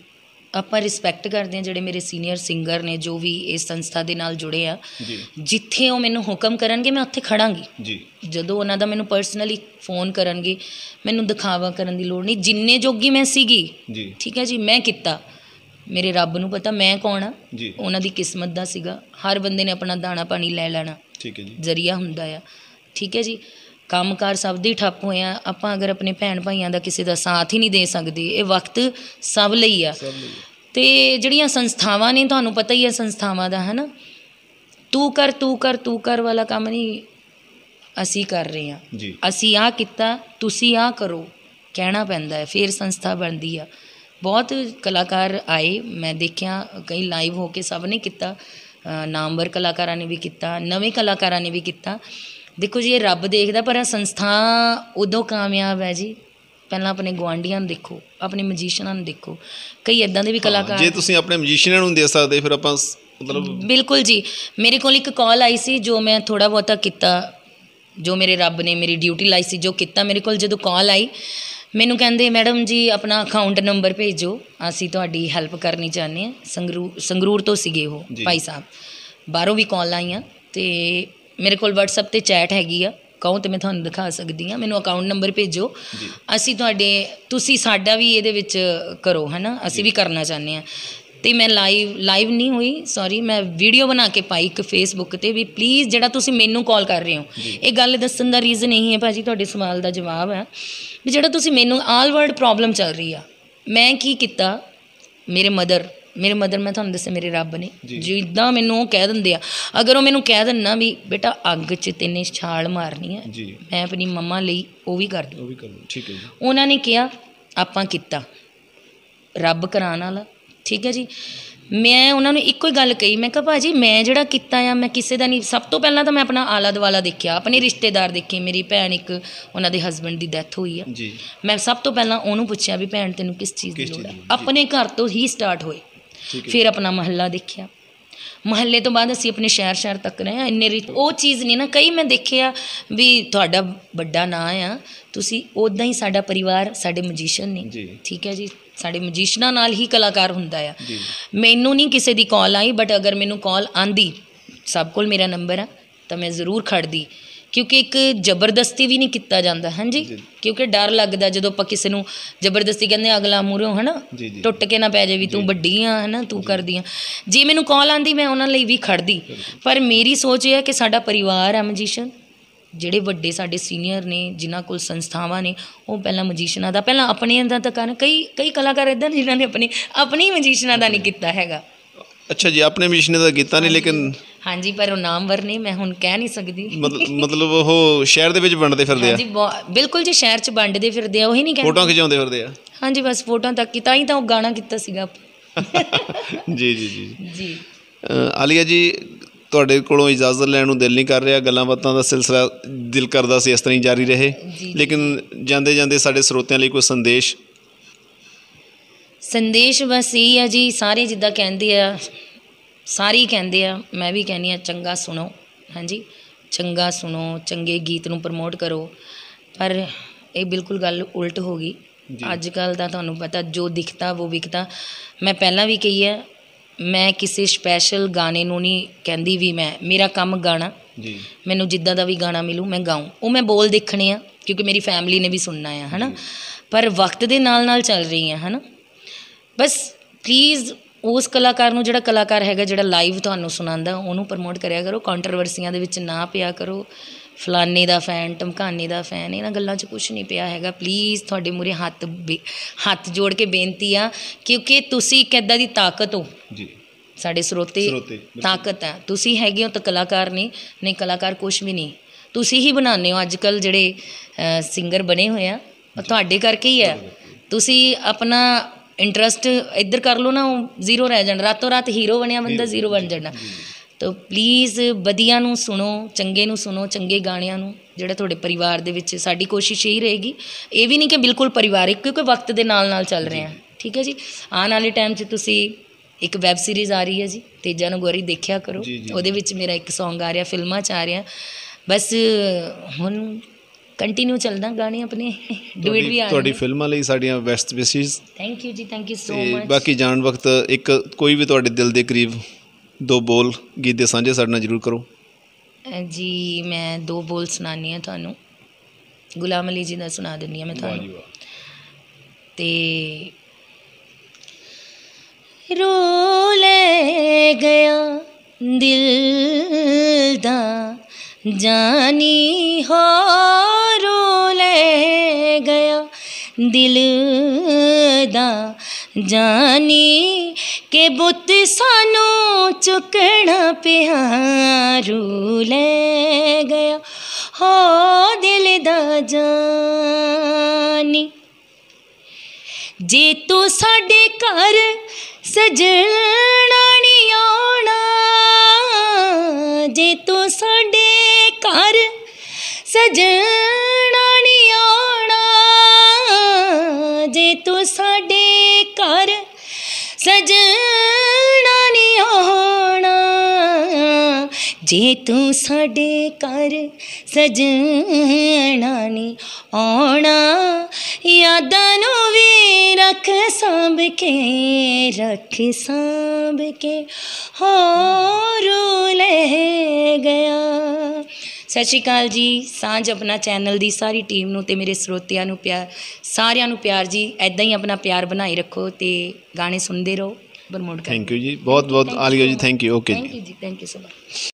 ਆਪਾਂ ਰਿਸਪੈਕਟ ਕਰਦੇ ਹਾਂ ਜਿਹੜੇ ਮੇਰੇ ਸੀਨੀਅਰ ਸਿੰਗਰ ਨੇ ਜੋ ਵੀ ਇਸ ਸੰਸਥਾ ਦੇ ਨਾਲ ਜੁੜੇ ਆ ਜਿੱਥੇ ਉਹ ਮੈਨੂੰ ਹੁਕਮ ਕਰਨਗੇ ਮੈਂ ਉੱਥੇ ਖੜਾਂਗੀ ਜੀ ਜਦੋਂ ਉਹਨਾਂ ਦਾ ਮੈਨੂੰ ਪਰਸਨਲੀ ਫੋਨ ਕਰਨਗੇ ਮੈਨੂੰ ਦਿਖਾਵਾ ਕਰਨ ਦੀ ਲੋੜ ਨਹੀਂ ਜਿੰਨੇ ਜੋਗੀ ਮੈਂ ਸੀਗੀ ਜੀ ਠੀਕ ਹੈ ਜੀ ਮੈਂ ਕੀਤਾ ਮੇਰੇ ਰੱਬ ਨੂੰ ਪਤਾ ਮੈਂ ਕੌਣ ਆ ਜੀ ਉਹਨਾਂ ਦੀ ਕਿਸਮਤ ਦਾ ਸੀਗਾ ਹਰ ਬੰਦੇ ਨੇ ਆਪਣਾ ਦਾਣਾ ਪਾਣੀ ਲੈ ਲੈਣਾ ਠੀਕ ਹੈ ਜੀ ਜ਼ਰੀਆ ਹੁੰਦਾ ਆ ਠੀਕ ਹੈ ਜੀ ਕੰਮਕਾਰ ਸਭ ਦੇ ਠੱਪ ਹੋਇਆ ਆ ਆਪਾਂ ਅਗਰ ਆਪਣੇ ਭੈਣ ਭਾਈਆਂ ਦਾ ਕਿਸੇ ਦਾ ਸਾਥ ਹੀ ਨਹੀਂ ਦੇ ਸਕਦੇ ਇਹ ਵਕਤ ਸਭ ਲਈ ਆ ਤੇ ਜਿਹੜੀਆਂ ਸੰਸਥਾਵਾਂ ਨੇ ਤੁਹਾਨੂੰ ਪਤਾ ਹੀ ਆ ਸੰਸਥਾਵਾਂ ਦਾ ਹਨਾ ਤੂੰ ਕਰ ਤੂੰ ਕਰ ਤੂੰ ਕਰ ਵਾਲਾ ਕੰਮ ਨਹੀਂ ਅਸੀਂ ਕਰ ਰਹੇ ਆ ਅਸੀਂ ਆ ਕੀਤਾ ਤੁਸੀਂ ਆ ਕਰੋ ਕਹਿਣਾ ਪੈਂਦਾ ਹੈ ਫਿਰ ਸੰਸਥਾ ਬਣਦੀ ਆ ਬਹੁਤ ਕਲਾਕਾਰ ਆਏ ਮੈਂ ਦੇਖਿਆ ਕਈ ਲਾਈਵ ਹੋ ਕੇ ਸਭ ਨੇ ਕੀਤਾ ਨਾਮਵਰ ਕਲਾਕਾਰਾਂ ਨੇ ਵੀ ਕੀਤਾ ਨਵੇਂ ਕਲਾਕਾਰਾਂ ਨੇ ਵੀ ਕੀਤਾ ਦੇਖੋ ਜੀ ਇਹ ਰੱਬ ਦੇਖਦਾ ਪਰ ਸੰਸਥਾ ਉਦੋਂ ਕਾਮਯਾਬ ਹੈ ਜੀ ਪਹਿਲਾਂ ਆਪਣੇ ਗਵਾਂਡੀਆਂ ਨੂੰ ਦੇਖੋ ਆਪਣੇ ਮਜੀਸ਼ੀਅਨਾਂ ਨੂੰ ਦੇਖੋ ਕਈ ਇਦਾਂ ਦੇ ਵੀ ਕਲਾਕਾਰ ਜੇ ਤੁਸੀਂ ਆਪਣੇ ਮਜੀਸ਼ੀਅਨਾਂ ਨੂੰ ਦੇ ਸਕਦੇ ਫਿਰ ਆਪਾਂ ਮਤਲਬ ਬਿਲਕੁਲ ਜੀ ਮੇਰੇ ਕੋਲ ਇੱਕ ਕਾਲ ਆਈ ਸੀ ਜੋ ਮੈਂ ਥੋੜਾ ਬਹੁਤਾ ਕੀਤਾ ਜੋ ਮੇਰੇ ਰੱਬ ਨੇ ਮੇਰੀ ਡਿਊਟੀ ਲਾਈ ਸੀ ਜੋ ਕੀਤਾ ਮੇਰੇ ਕੋਲ ਜਦੋਂ ਕਾਲ ਆਈ ਮੈਨੂੰ ਕਹਿੰਦੇ ਮੈਡਮ ਜੀ ਆਪਣਾ ਅਕਾਊਂਟ ਨੰਬਰ ਭੇਜੋ ਅਸੀਂ ਤੁਹਾਡੀ ਹੈਲਪ ਕਰਨੀ ਚਾਹੁੰਦੇ ਹਾਂ ਸੰਗਰੂਰ ਸੰਗਰੂਰ ਤੋਂ ਸੀਗੇ ਉਹ ਭਾਈ ਸਾਹਿਬ ਬਾਹਰੋਂ ਵੀ ਕਾਲ ਆਈਆਂ ਤੇ ਮੇਰੇ ਕੋਲ WhatsApp ਤੇ ਚੈਟ ਹੈਗੀ ਆ ਕਹੋ ਤੇ ਮੈਂ ਤੁਹਾਨੂੰ ਦਿਖਾ ਸਕਦੀ ਆ ਮੈਨੂੰ ਅਕਾਊਂਟ ਨੰਬਰ ਭੇਜੋ ਅਸੀਂ ਤੁਹਾਡੇ ਤੁਸੀਂ ਸਾਡਾ ਵੀ ਇਹਦੇ ਵਿੱਚ ਕਰੋ ਹਨਾ ਅਸੀਂ ਵੀ ਕਰਨਾ ਚਾਹੁੰਦੇ ਆ ਤੇ ਮੈਂ ਲਾਈਵ ਲਾਈਵ ਨਹੀਂ ਹੋਈ ਸੌਰੀ ਮੈਂ ਵੀਡੀਓ ਬਣਾ ਕੇ ਪਾਈ ਇੱਕ ਫੇਸਬੁੱਕ ਤੇ ਵੀ ਪਲੀਜ਼ ਜਿਹੜਾ ਤੁਸੀਂ ਮੈਨੂੰ ਕਾਲ ਕਰ ਰਹੇ ਹੋ ਇਹ ਗੱਲ ਦੱਸਣ ਦਾ ਰੀਜ਼ਨ ਇਹੀ ਹੈ ਭਾਜੀ ਤੁਹਾਡੇ ਸਵਾਲ ਦਾ ਜਵਾਬ ਹੈ ਵੀ ਜਿਹੜਾ ਤੁਸੀਂ ਮੈਨੂੰ ਆਲ ਵਰਡ ਪ੍ਰੋਬਲਮ ਚੱਲ ਰਹੀ ਆ ਮੈਂ ਕੀ ਕੀਤਾ ਮੇਰੇ ਮਦਰ ਮੇਰੇ ਮਦਰ ਮੈਂ ਤੁਹਾਨੂੰ ਦੱਸਿਆ ਮੇਰੇ ਰੱਬ ਨੇ ਜਿੱਦਾਂ ਮੈਨੂੰ ਉਹ ਕਹਿ ਦਿੰਦੇ ਆ ਅਗਰ ਉਹ ਮੈਨੂੰ ਕਹਿ ਦਿੰਨਾ ਵੀ ਬੇਟਾ ਅੱਗ 'ਚ ਤੈਨੇ ਛਾਲ ਮਾਰਨੀ ਹੈ ਮੈਂ ਆਪਣੀ ਮੰਮਾ ਲਈ ਉਹ ਵੀ ਕਰ ਦੂੰ ਉਹ ਵੀ ਕਰ ਦੂੰ ਠੀਕ ਹੈ ਜੀ ਉਹਨਾਂ ਨੇ ਕਿਹਾ ਆਪਾਂ ਕੀਤਾ ਰੱਬ ਕਰਾਣ ਵਾਲਾ ਠੀਕ ਹੈ ਜੀ ਮੈਂ ਉਹਨਾਂ ਨੂੰ ਇੱਕੋ ਹੀ ਗੱਲ ਕਹੀ ਮੈਂ ਕਿਹਾ ਭਾਜੀ ਮੈਂ ਜਿਹੜਾ ਕੀਤਾ ਆ ਮੈਂ ਕਿਸੇ ਦਾ ਨਹੀਂ ਸਭ ਤੋਂ ਪਹਿਲਾਂ ਤਾਂ ਮੈਂ ਆਪਣਾ ਆਲਾ ਦਵਾਲਾ ਦੇਖਿਆ ਆਪਣੇ ਰਿਸ਼ਤੇਦਾਰ ਦੇਖੇ ਮੇਰੀ ਭੈਣ ਇੱਕ ਉਹਨਾਂ ਦੇ ਹਸਬੰਡ ਦੀ ਡੈਥ ਹੋਈ ਆ ਜੀ ਮੈਂ ਸਭ ਤੋਂ ਪਹਿਲਾਂ ਉਹਨੂੰ ਪੁੱਛਿਆ ਵੀ ਭੈਣ ਤੈਨੂੰ ਕਿਸ ਚੀਜ਼ ਦੀ ਲੋੜ ਆ ਆਪਣੇ ਘਰ ਤੋਂ ਹੀ ਸਟਾਰਟ ਹੋਏ ਫਿਰ ਆਪਣਾ ਮਹੱਲਾ ਦੇਖਿਆ ਮਹੱਲੇ ਤੋਂ ਬਾਅਦ ਅਸੀਂ ਆਪਣੇ ਸ਼ਹਿਰ ਸ਼ਹਿਰ ਤੱਕ ਰਹੇ ਆ ਇੰਨੇ ਉਹ ਚੀਜ਼ ਨਹੀਂ ਨਾ ਕਈ ਮੈਂ ਦੇਖਿਆ ਵੀ ਤੁਹਾਡਾ ਵੱਡਾ ਨਾਂ ਆ ਤੁਸੀਂ ਉਦਾਂ ਹੀ ਸਾਡਾ ਪਰਿਵਾਰ ਸਾਡੇ ਮਜੀਸ਼ੀਅਨ ਨੇ ਠੀਕ ਹੈ ਜੀ ਸਾਡੇ ਮਜੀਸ਼ਨਾਂ ਨਾਲ ਹੀ ਕਲਾਕਾਰ ਹੁੰਦਾ ਆ ਮੈਨੂੰ ਨਹੀਂ ਕਿਸੇ ਦੀ ਕਾਲ ਆਈ ਬਟ ਅਗਰ ਮੈਨੂੰ ਕਾਲ ਆਂਦੀ ਸਭ ਕੋਲ ਮੇਰਾ ਨੰਬਰ ਆ ਤਾਂ ਮੈਂ ਜ਼ਰੂਰ ਖੜਦੀ ਕਿਉਂਕਿ ਇੱਕ ਜ਼ਬਰਦਸਤੀ ਵੀ ਨਹੀਂ ਕੀਤਾ ਜਾਂਦਾ ਹਾਂਜੀ ਕਿਉਂਕਿ ਡਰ ਲੱਗਦਾ ਜਦੋਂ ਆਪਾਂ ਕਿਸੇ ਨੂੰ ਜ਼ਬਰਦਸਤੀ ਕਹਿੰਦੇ ਅਗਲਾ ਮੂਰੋਂ ਹਨਾ ਟੁੱਟ ਕੇ ਨਾ ਪੈ ਜਾਵੇ ਤੂੰ ਵੱਡੀ ਆ ਹਨਾ ਤੂੰ ਕਰਦੀ ਆ ਜੇ ਮੈਨੂੰ ਕਾਲ ਆਂਦੀ ਮੈਂ ਉਹਨਾਂ ਲਈ ਵੀ ਖੜਦੀ ਪਰ ਮੇਰੀ ਸੋਚ ਇਹ ਹੈ ਕਿ ਸਾਡਾ ਪਰਿਵਾਰ ਆ ਮਜੀਸ਼ੀਅਨ ਜਿਹੜੇ ਵੱਡੇ ਸਾਡੇ ਸੀਨੀਅਰ ਨੇ ਜਿਨ੍ਹਾਂ ਕੋਲ ਸੰਸਥਾਵਾਂ ਨੇ ਉਹ ਪਹਿਲਾਂ ਮਜੀਸ਼ਨਾਂ ਦਾ ਪਹਿਲਾਂ ਆਪਣੇ ਅੰਦਰ ਤਾਂ ਕਰਨ ਕਈ ਕਈ ਕਲਾਕਾਰ ਇਦਾਂ ਜਿਨ੍ਹਾਂ ਨੇ ਆਪਣੀ ਆਪਣੀ ਮਜੀਸ਼ਨਾਂ ਦਾ ਨਹੀਂ ਕੀਤਾ ਹੈਗਾ ਅੱਛਾ ਜੀ ਆਪਣੇ ਮਜੀਸ਼ਨਾਂ ਦਾ ਕੀਤਾ ਨਹੀਂ ਲੇਕਿਨ ਹਾਂਜੀ ਪਰ ਉਹ ਨਾਮਵਰ ਨੇ ਮੈਂ ਹੁਣ ਕਹਿ ਨਹੀਂ ਸਕਦੀ ਮਤਲਬ ਉਹ ਸ਼ਹਿਰ ਦੇ ਵਿੱਚ ਵੰਡਦੇ ਫਿਰਦੇ ਆ ਹਾਂਜੀ ਬਿਲਕੁਲ ਜੀ ਸ਼ਹਿਰ 'ਚ ਵੰਡਦੇ ਫਿਰਦੇ ਆ ਉਹੀ ਨਹੀਂ ਕਹਿੰਦੇ ਫੋਟੋਆਂ ਖਿਚਾਉਂਦੇ ਫਿਰਦੇ ਆ ਹਾਂਜੀ ਬਸ ਫੋਟੋਆਂ ਤੱਕ ਹੀ ਤਾਂ ਹੀ ਤਾਂ ਉਹ ਗਾਣਾ ਕੀਤਾ ਸੀਗਾ ਜੀ ਜੀ ਜੀ ਜੀ ਆਲੀਆ ਜੀ ਤੁਹਾਡੇ ਕੋਲੋਂ ਇਜਾਜ਼ਤ ਲੈਣ ਨੂੰ ਦਿਲ ਨਹੀਂ ਕਰ ਰਿਹਾ ਗੱਲਾਂ ਬਾਤਾਂ ਦਾ ਸਿਲਸਿਲਾ ਦਿਲ ਕਰਦਾ ਸੀ ਇਸ ਤਰ੍ਹਾਂ ਹੀ ਜਾਰੀ ਰਹੇ ਲੇਕਿਨ ਜਾਂਦੇ ਜਾਂਦੇ ਸਾਡੇ ਸਰੋਤਿਆਂ ਲਈ ਕੋਈ ਸੰਦੇਸ਼ ਸੰਦੇਸ਼ ਬਸ ਇਹ ਆ ਜੀ ਸਾਰੇ ਜਿੱਦਾਂ ਕਹਿੰਦੇ ਆ ਸਾਰੇ ਕਹਿੰਦੇ ਆ ਮੈਂ ਵੀ ਕਹਿੰਨੀ ਆ ਚੰਗਾ ਸੁਣੋ ਹਾਂਜੀ ਚੰਗਾ ਸੁਣੋ ਚੰਗੇ ਗੀਤ ਨੂੰ ਪ੍ਰਮੋਟ ਕਰੋ ਪਰ ਇਹ ਬਿਲਕੁਲ ਗੱਲ ਉਲਟ ਹੋ ਗਈ ਅੱਜ ਕੱਲ ਦਾ ਤੁਹਾਨੂੰ ਪਤਾ ਜੋ ਦਿਖਦਾ ਉਹ ਵਿਕਦਾ ਮੈਂ ਪਹਿਲਾਂ ਵੀ ਕਹੀ ਆ ਮੈਂ ਕਿਸੇ ਸਪੈਸ਼ਲ ਗਾਣੇ ਨੂੰ ਨਹੀਂ ਕਹਿੰਦੀ ਵੀ ਮੈਂ ਮੇਰਾ ਕੰਮ ਗਾਣਾ ਜੀ ਮੈਨੂੰ ਜਿੱਦਾਂ ਦਾ ਵੀ ਗਾਣਾ ਮਿਲੂ ਮੈਂ ਗਾਉਂ ਉਹ ਮੈਂ ਬੋਲ ਦੇਖਣੇ ਆ ਕਿਉਂਕਿ ਮੇਰੀ ਫੈਮਿਲੀ ਨੇ ਵੀ ਸੁਣਨਾ ਆ ਹਨਾ ਪਰ ਵਕਤ ਦੇ ਨਾਲ ਨਾਲ ਚੱਲ ਰਹੀ ਆ ਹਨਾ ਬਸ ਪਲੀਜ਼ ਉਸ ਕਲਾਕਾਰ ਨੂੰ ਜਿਹੜਾ ਕਲਾਕਾਰ ਹੈਗਾ ਜਿਹੜਾ ਲਾਈਵ ਤੁਹਾਨੂੰ ਸੁਣਾਉਂਦਾ ਉਹਨੂੰ ਪ੍ਰਮੋਟ ਕਰਿਆ ਕਰੋ ਕੰਟਰੋਵਰਸੀਆਂ ਦੇ ਵਿੱਚ ਨਾ ਪਿਆ ਕਰੋ ਫਲਾਨੇ ਦਾ ਫੈਨ ਢਮਕਾਨੇ ਦਾ ਫੈਨ ਇਹਨਾਂ ਗੱਲਾਂ 'ਚ ਕੁਝ ਨਹੀਂ ਪਿਆ ਹੈਗਾ ਪਲੀਜ਼ ਤੁਹਾਡੇ ਮੂਰੇ ਹੱਥ ਹੱਥ ਜੋੜ ਕੇ ਬੇਨਤੀ ਆ ਕਿਉਂਕਿ ਤੁਸੀਂ ਕਿੱਦਾਂ ਦੀ ਤਾਕਤ ਹੋ ਜੀ ਸਾਡੇ ਸਰੋਤੇ ਤਾਕਤ ਆ ਤੁਸੀਂ ਹੈਗੇ ਹੋ ਤਾਂ ਕਲਾਕਾਰ ਨਹੀਂ ਨਹੀਂ ਕਲਾਕਾਰ ਕੁਝ ਵੀ ਨਹੀਂ ਤੁਸੀਂ ਹੀ ਬਣਾਉਂਦੇ ਹੋ ਅੱਜ ਕੱਲ ਜਿਹੜੇ ਸਿੰਗਰ ਬਣੇ ਹੋਏ ਆ ਤੁਹਾਡੇ ਕਰਕੇ ਹੀ ਆ ਤੁਸੀਂ ਆਪਣਾ ਇੰਟਰਸਟ ਇੱਧਰ ਕਰ ਲਓ ਨਾ ਉਹ ਜ਼ੀਰੋ ਰਹਿ ਜਾਣਾ ਰਾਤੋਂ ਰਾਤ ਹੀਰੋ ਬਣਿਆ ਬੰਦਾ ਜ਼ੀਰੋ ਬਣ ਜਾਣਾ ਤਾਂ ਪਲੀਜ਼ ਵਧੀਆ ਨੂੰ ਸੁਣੋ ਚੰਗੇ ਨੂੰ ਸੁਣੋ ਚੰਗੇ ਗਾਣਿਆਂ ਨੂੰ ਜਿਹੜਾ ਤੁਹਾਡੇ ਪਰਿਵਾਰ ਦੇ ਵਿੱਚ ਸਾਡੀ ਕੋਸ਼ਿਸ਼ ਇਹੀ ਰਹੇਗੀ ਇਹ ਵੀ ਨਹੀਂ ਕਿ ਬਿਲਕੁਲ ਪਰਿਵਾਰਿਕ ਕਿਉਂਕਿ ਵਕਤ ਦੇ ਨਾਲ ਨਾਲ ਚੱਲ ਰਹੇ ਆ ਠੀਕ ਹੈ ਜੀ ਆਉਣ ਵਾਲੇ ਟਾਈਮ 'ਚ ਤੁਸੀਂ ਇੱਕ ਵੈਬ ਸੀਰੀਜ਼ ਆ ਰਹੀ ਹੈ ਜੀ ਤੇਜਾ ਨੂੰ ਗੋਰੀ ਦੇਖਿਆ ਕਰੋ ਉਹਦੇ ਵਿੱਚ ਮੇਰਾ ਇੱਕ Song ਆ ਰਿਹਾ ਫਿਲਮਾਂ 'ਚ ਆ ਰਿਹਾ ਬਸ ਹੁਣ ਕੰਟੀਨਿਊ ਚੱਲਦਾ ਗਾਣੇ ਆਪਣੇ ਡੂਇਟ ਵੀ ਆ ਤੁਹਾਡੀ ਫਿਲਮਾਂ ਲਈ ਸਾਡੀਆਂ ਬੈਸਟ ਵਿਸ਼ੇਸ ਥੈਂਕ ਯੂ ਜੀ ਥੈਂਕ ਯੂ ਸੋ ਮਚ ਬਾਕੀ ਜਾਣ ਵਕਤ ਇੱਕ ਕੋਈ ਵੀ ਤੁਹਾਡੇ ਦਿਲ ਦੇ ਕਰੀਬ ਦੋ ਬੋਲ ਗੀਤ ਦੇ ਸਾਂਝੇ ਸਾਡੇ ਨਾਲ ਜਰੂਰ ਕਰੋ ਜੀ ਮੈਂ ਦੋ ਬੋਲ ਸੁਣਾਨੀ ਆ ਤੁਹਾਨੂੰ ਗੁਲਾਮ ਅਲੀ ਜੀ ਦਾ ਸੁਣਾ ਦਿੰਨੀ ਆ ਮੈਂ ਤੁਹਾਨੂੰ ਤੇ ਰੋ ਲੈ ਗਿਆ ਦਿਲ ਦਾ ਜਾਨੀ ਹੋ ਰੋ ਲੈ ਗਿਆ ਦਿਲ ਦਾ ਜਾਨੀ ਕਿ ਬੁੱਤ ਸਾਨੂੰ ਚੁਕਣਾ ਪਿਆ ਰੂ ਲੈ ਗਿਆ ਹੋ ਦਿਲ ਦਾ ਜਾਨੀ ਜੇ ਤੂੰ ਸਾਡੇ ਘਰ ਸਜਣਾ ਨਹੀਂ ਆਉਣਾ ਜੇ ਤੂੰ ਸਾਡੇ ਘਰ ਸਜਣਾ ਜੇ ਤੂੰ ਸਾਡੇ ਕਰ ਸਜਣਾ ਨੀ ਆਉਣਾ ਯਾਦਾਂ ਨੂੰ ਵੀ ਰੱਖ ਸਾਂਭ ਕੇ ਰੱਖ ਸਾਂਭ ਕੇ ਹੋ ਰੂ ਲੈ ਗਿਆ ਸਤਿ ਸ਼੍ਰੀ ਅਕਾਲ ਜੀ ਸਾਂਝ ਆਪਣਾ ਚੈਨਲ ਦੀ ਸਾਰੀ ਟੀਮ ਨੂੰ ਤੇ ਮੇਰੇ ਸਰੋਤਿਆਂ ਨੂੰ ਪਿਆਰ ਸਾਰਿਆਂ ਨੂੰ ਪਿਆਰ ਜੀ ਐਦਾਂ ਹੀ ਆਪਣਾ ਪਿਆਰ ਬਣਾਈ ਰੱਖੋ ਤੇ ਗਾਣੇ ਸੁਣਦੇ ਰਹੋ ਪ੍ਰਮੋਟ ਕਰ ਥੈਂਕ ਯੂ ਜੀ ਬਹੁਤ ਬਹੁਤ Alia ji thank you okay ਜੀ ਥੈਂਕ ਯੂ ਜੀ ਥੈਂਕ ਯੂ ਸੋ ਮਚ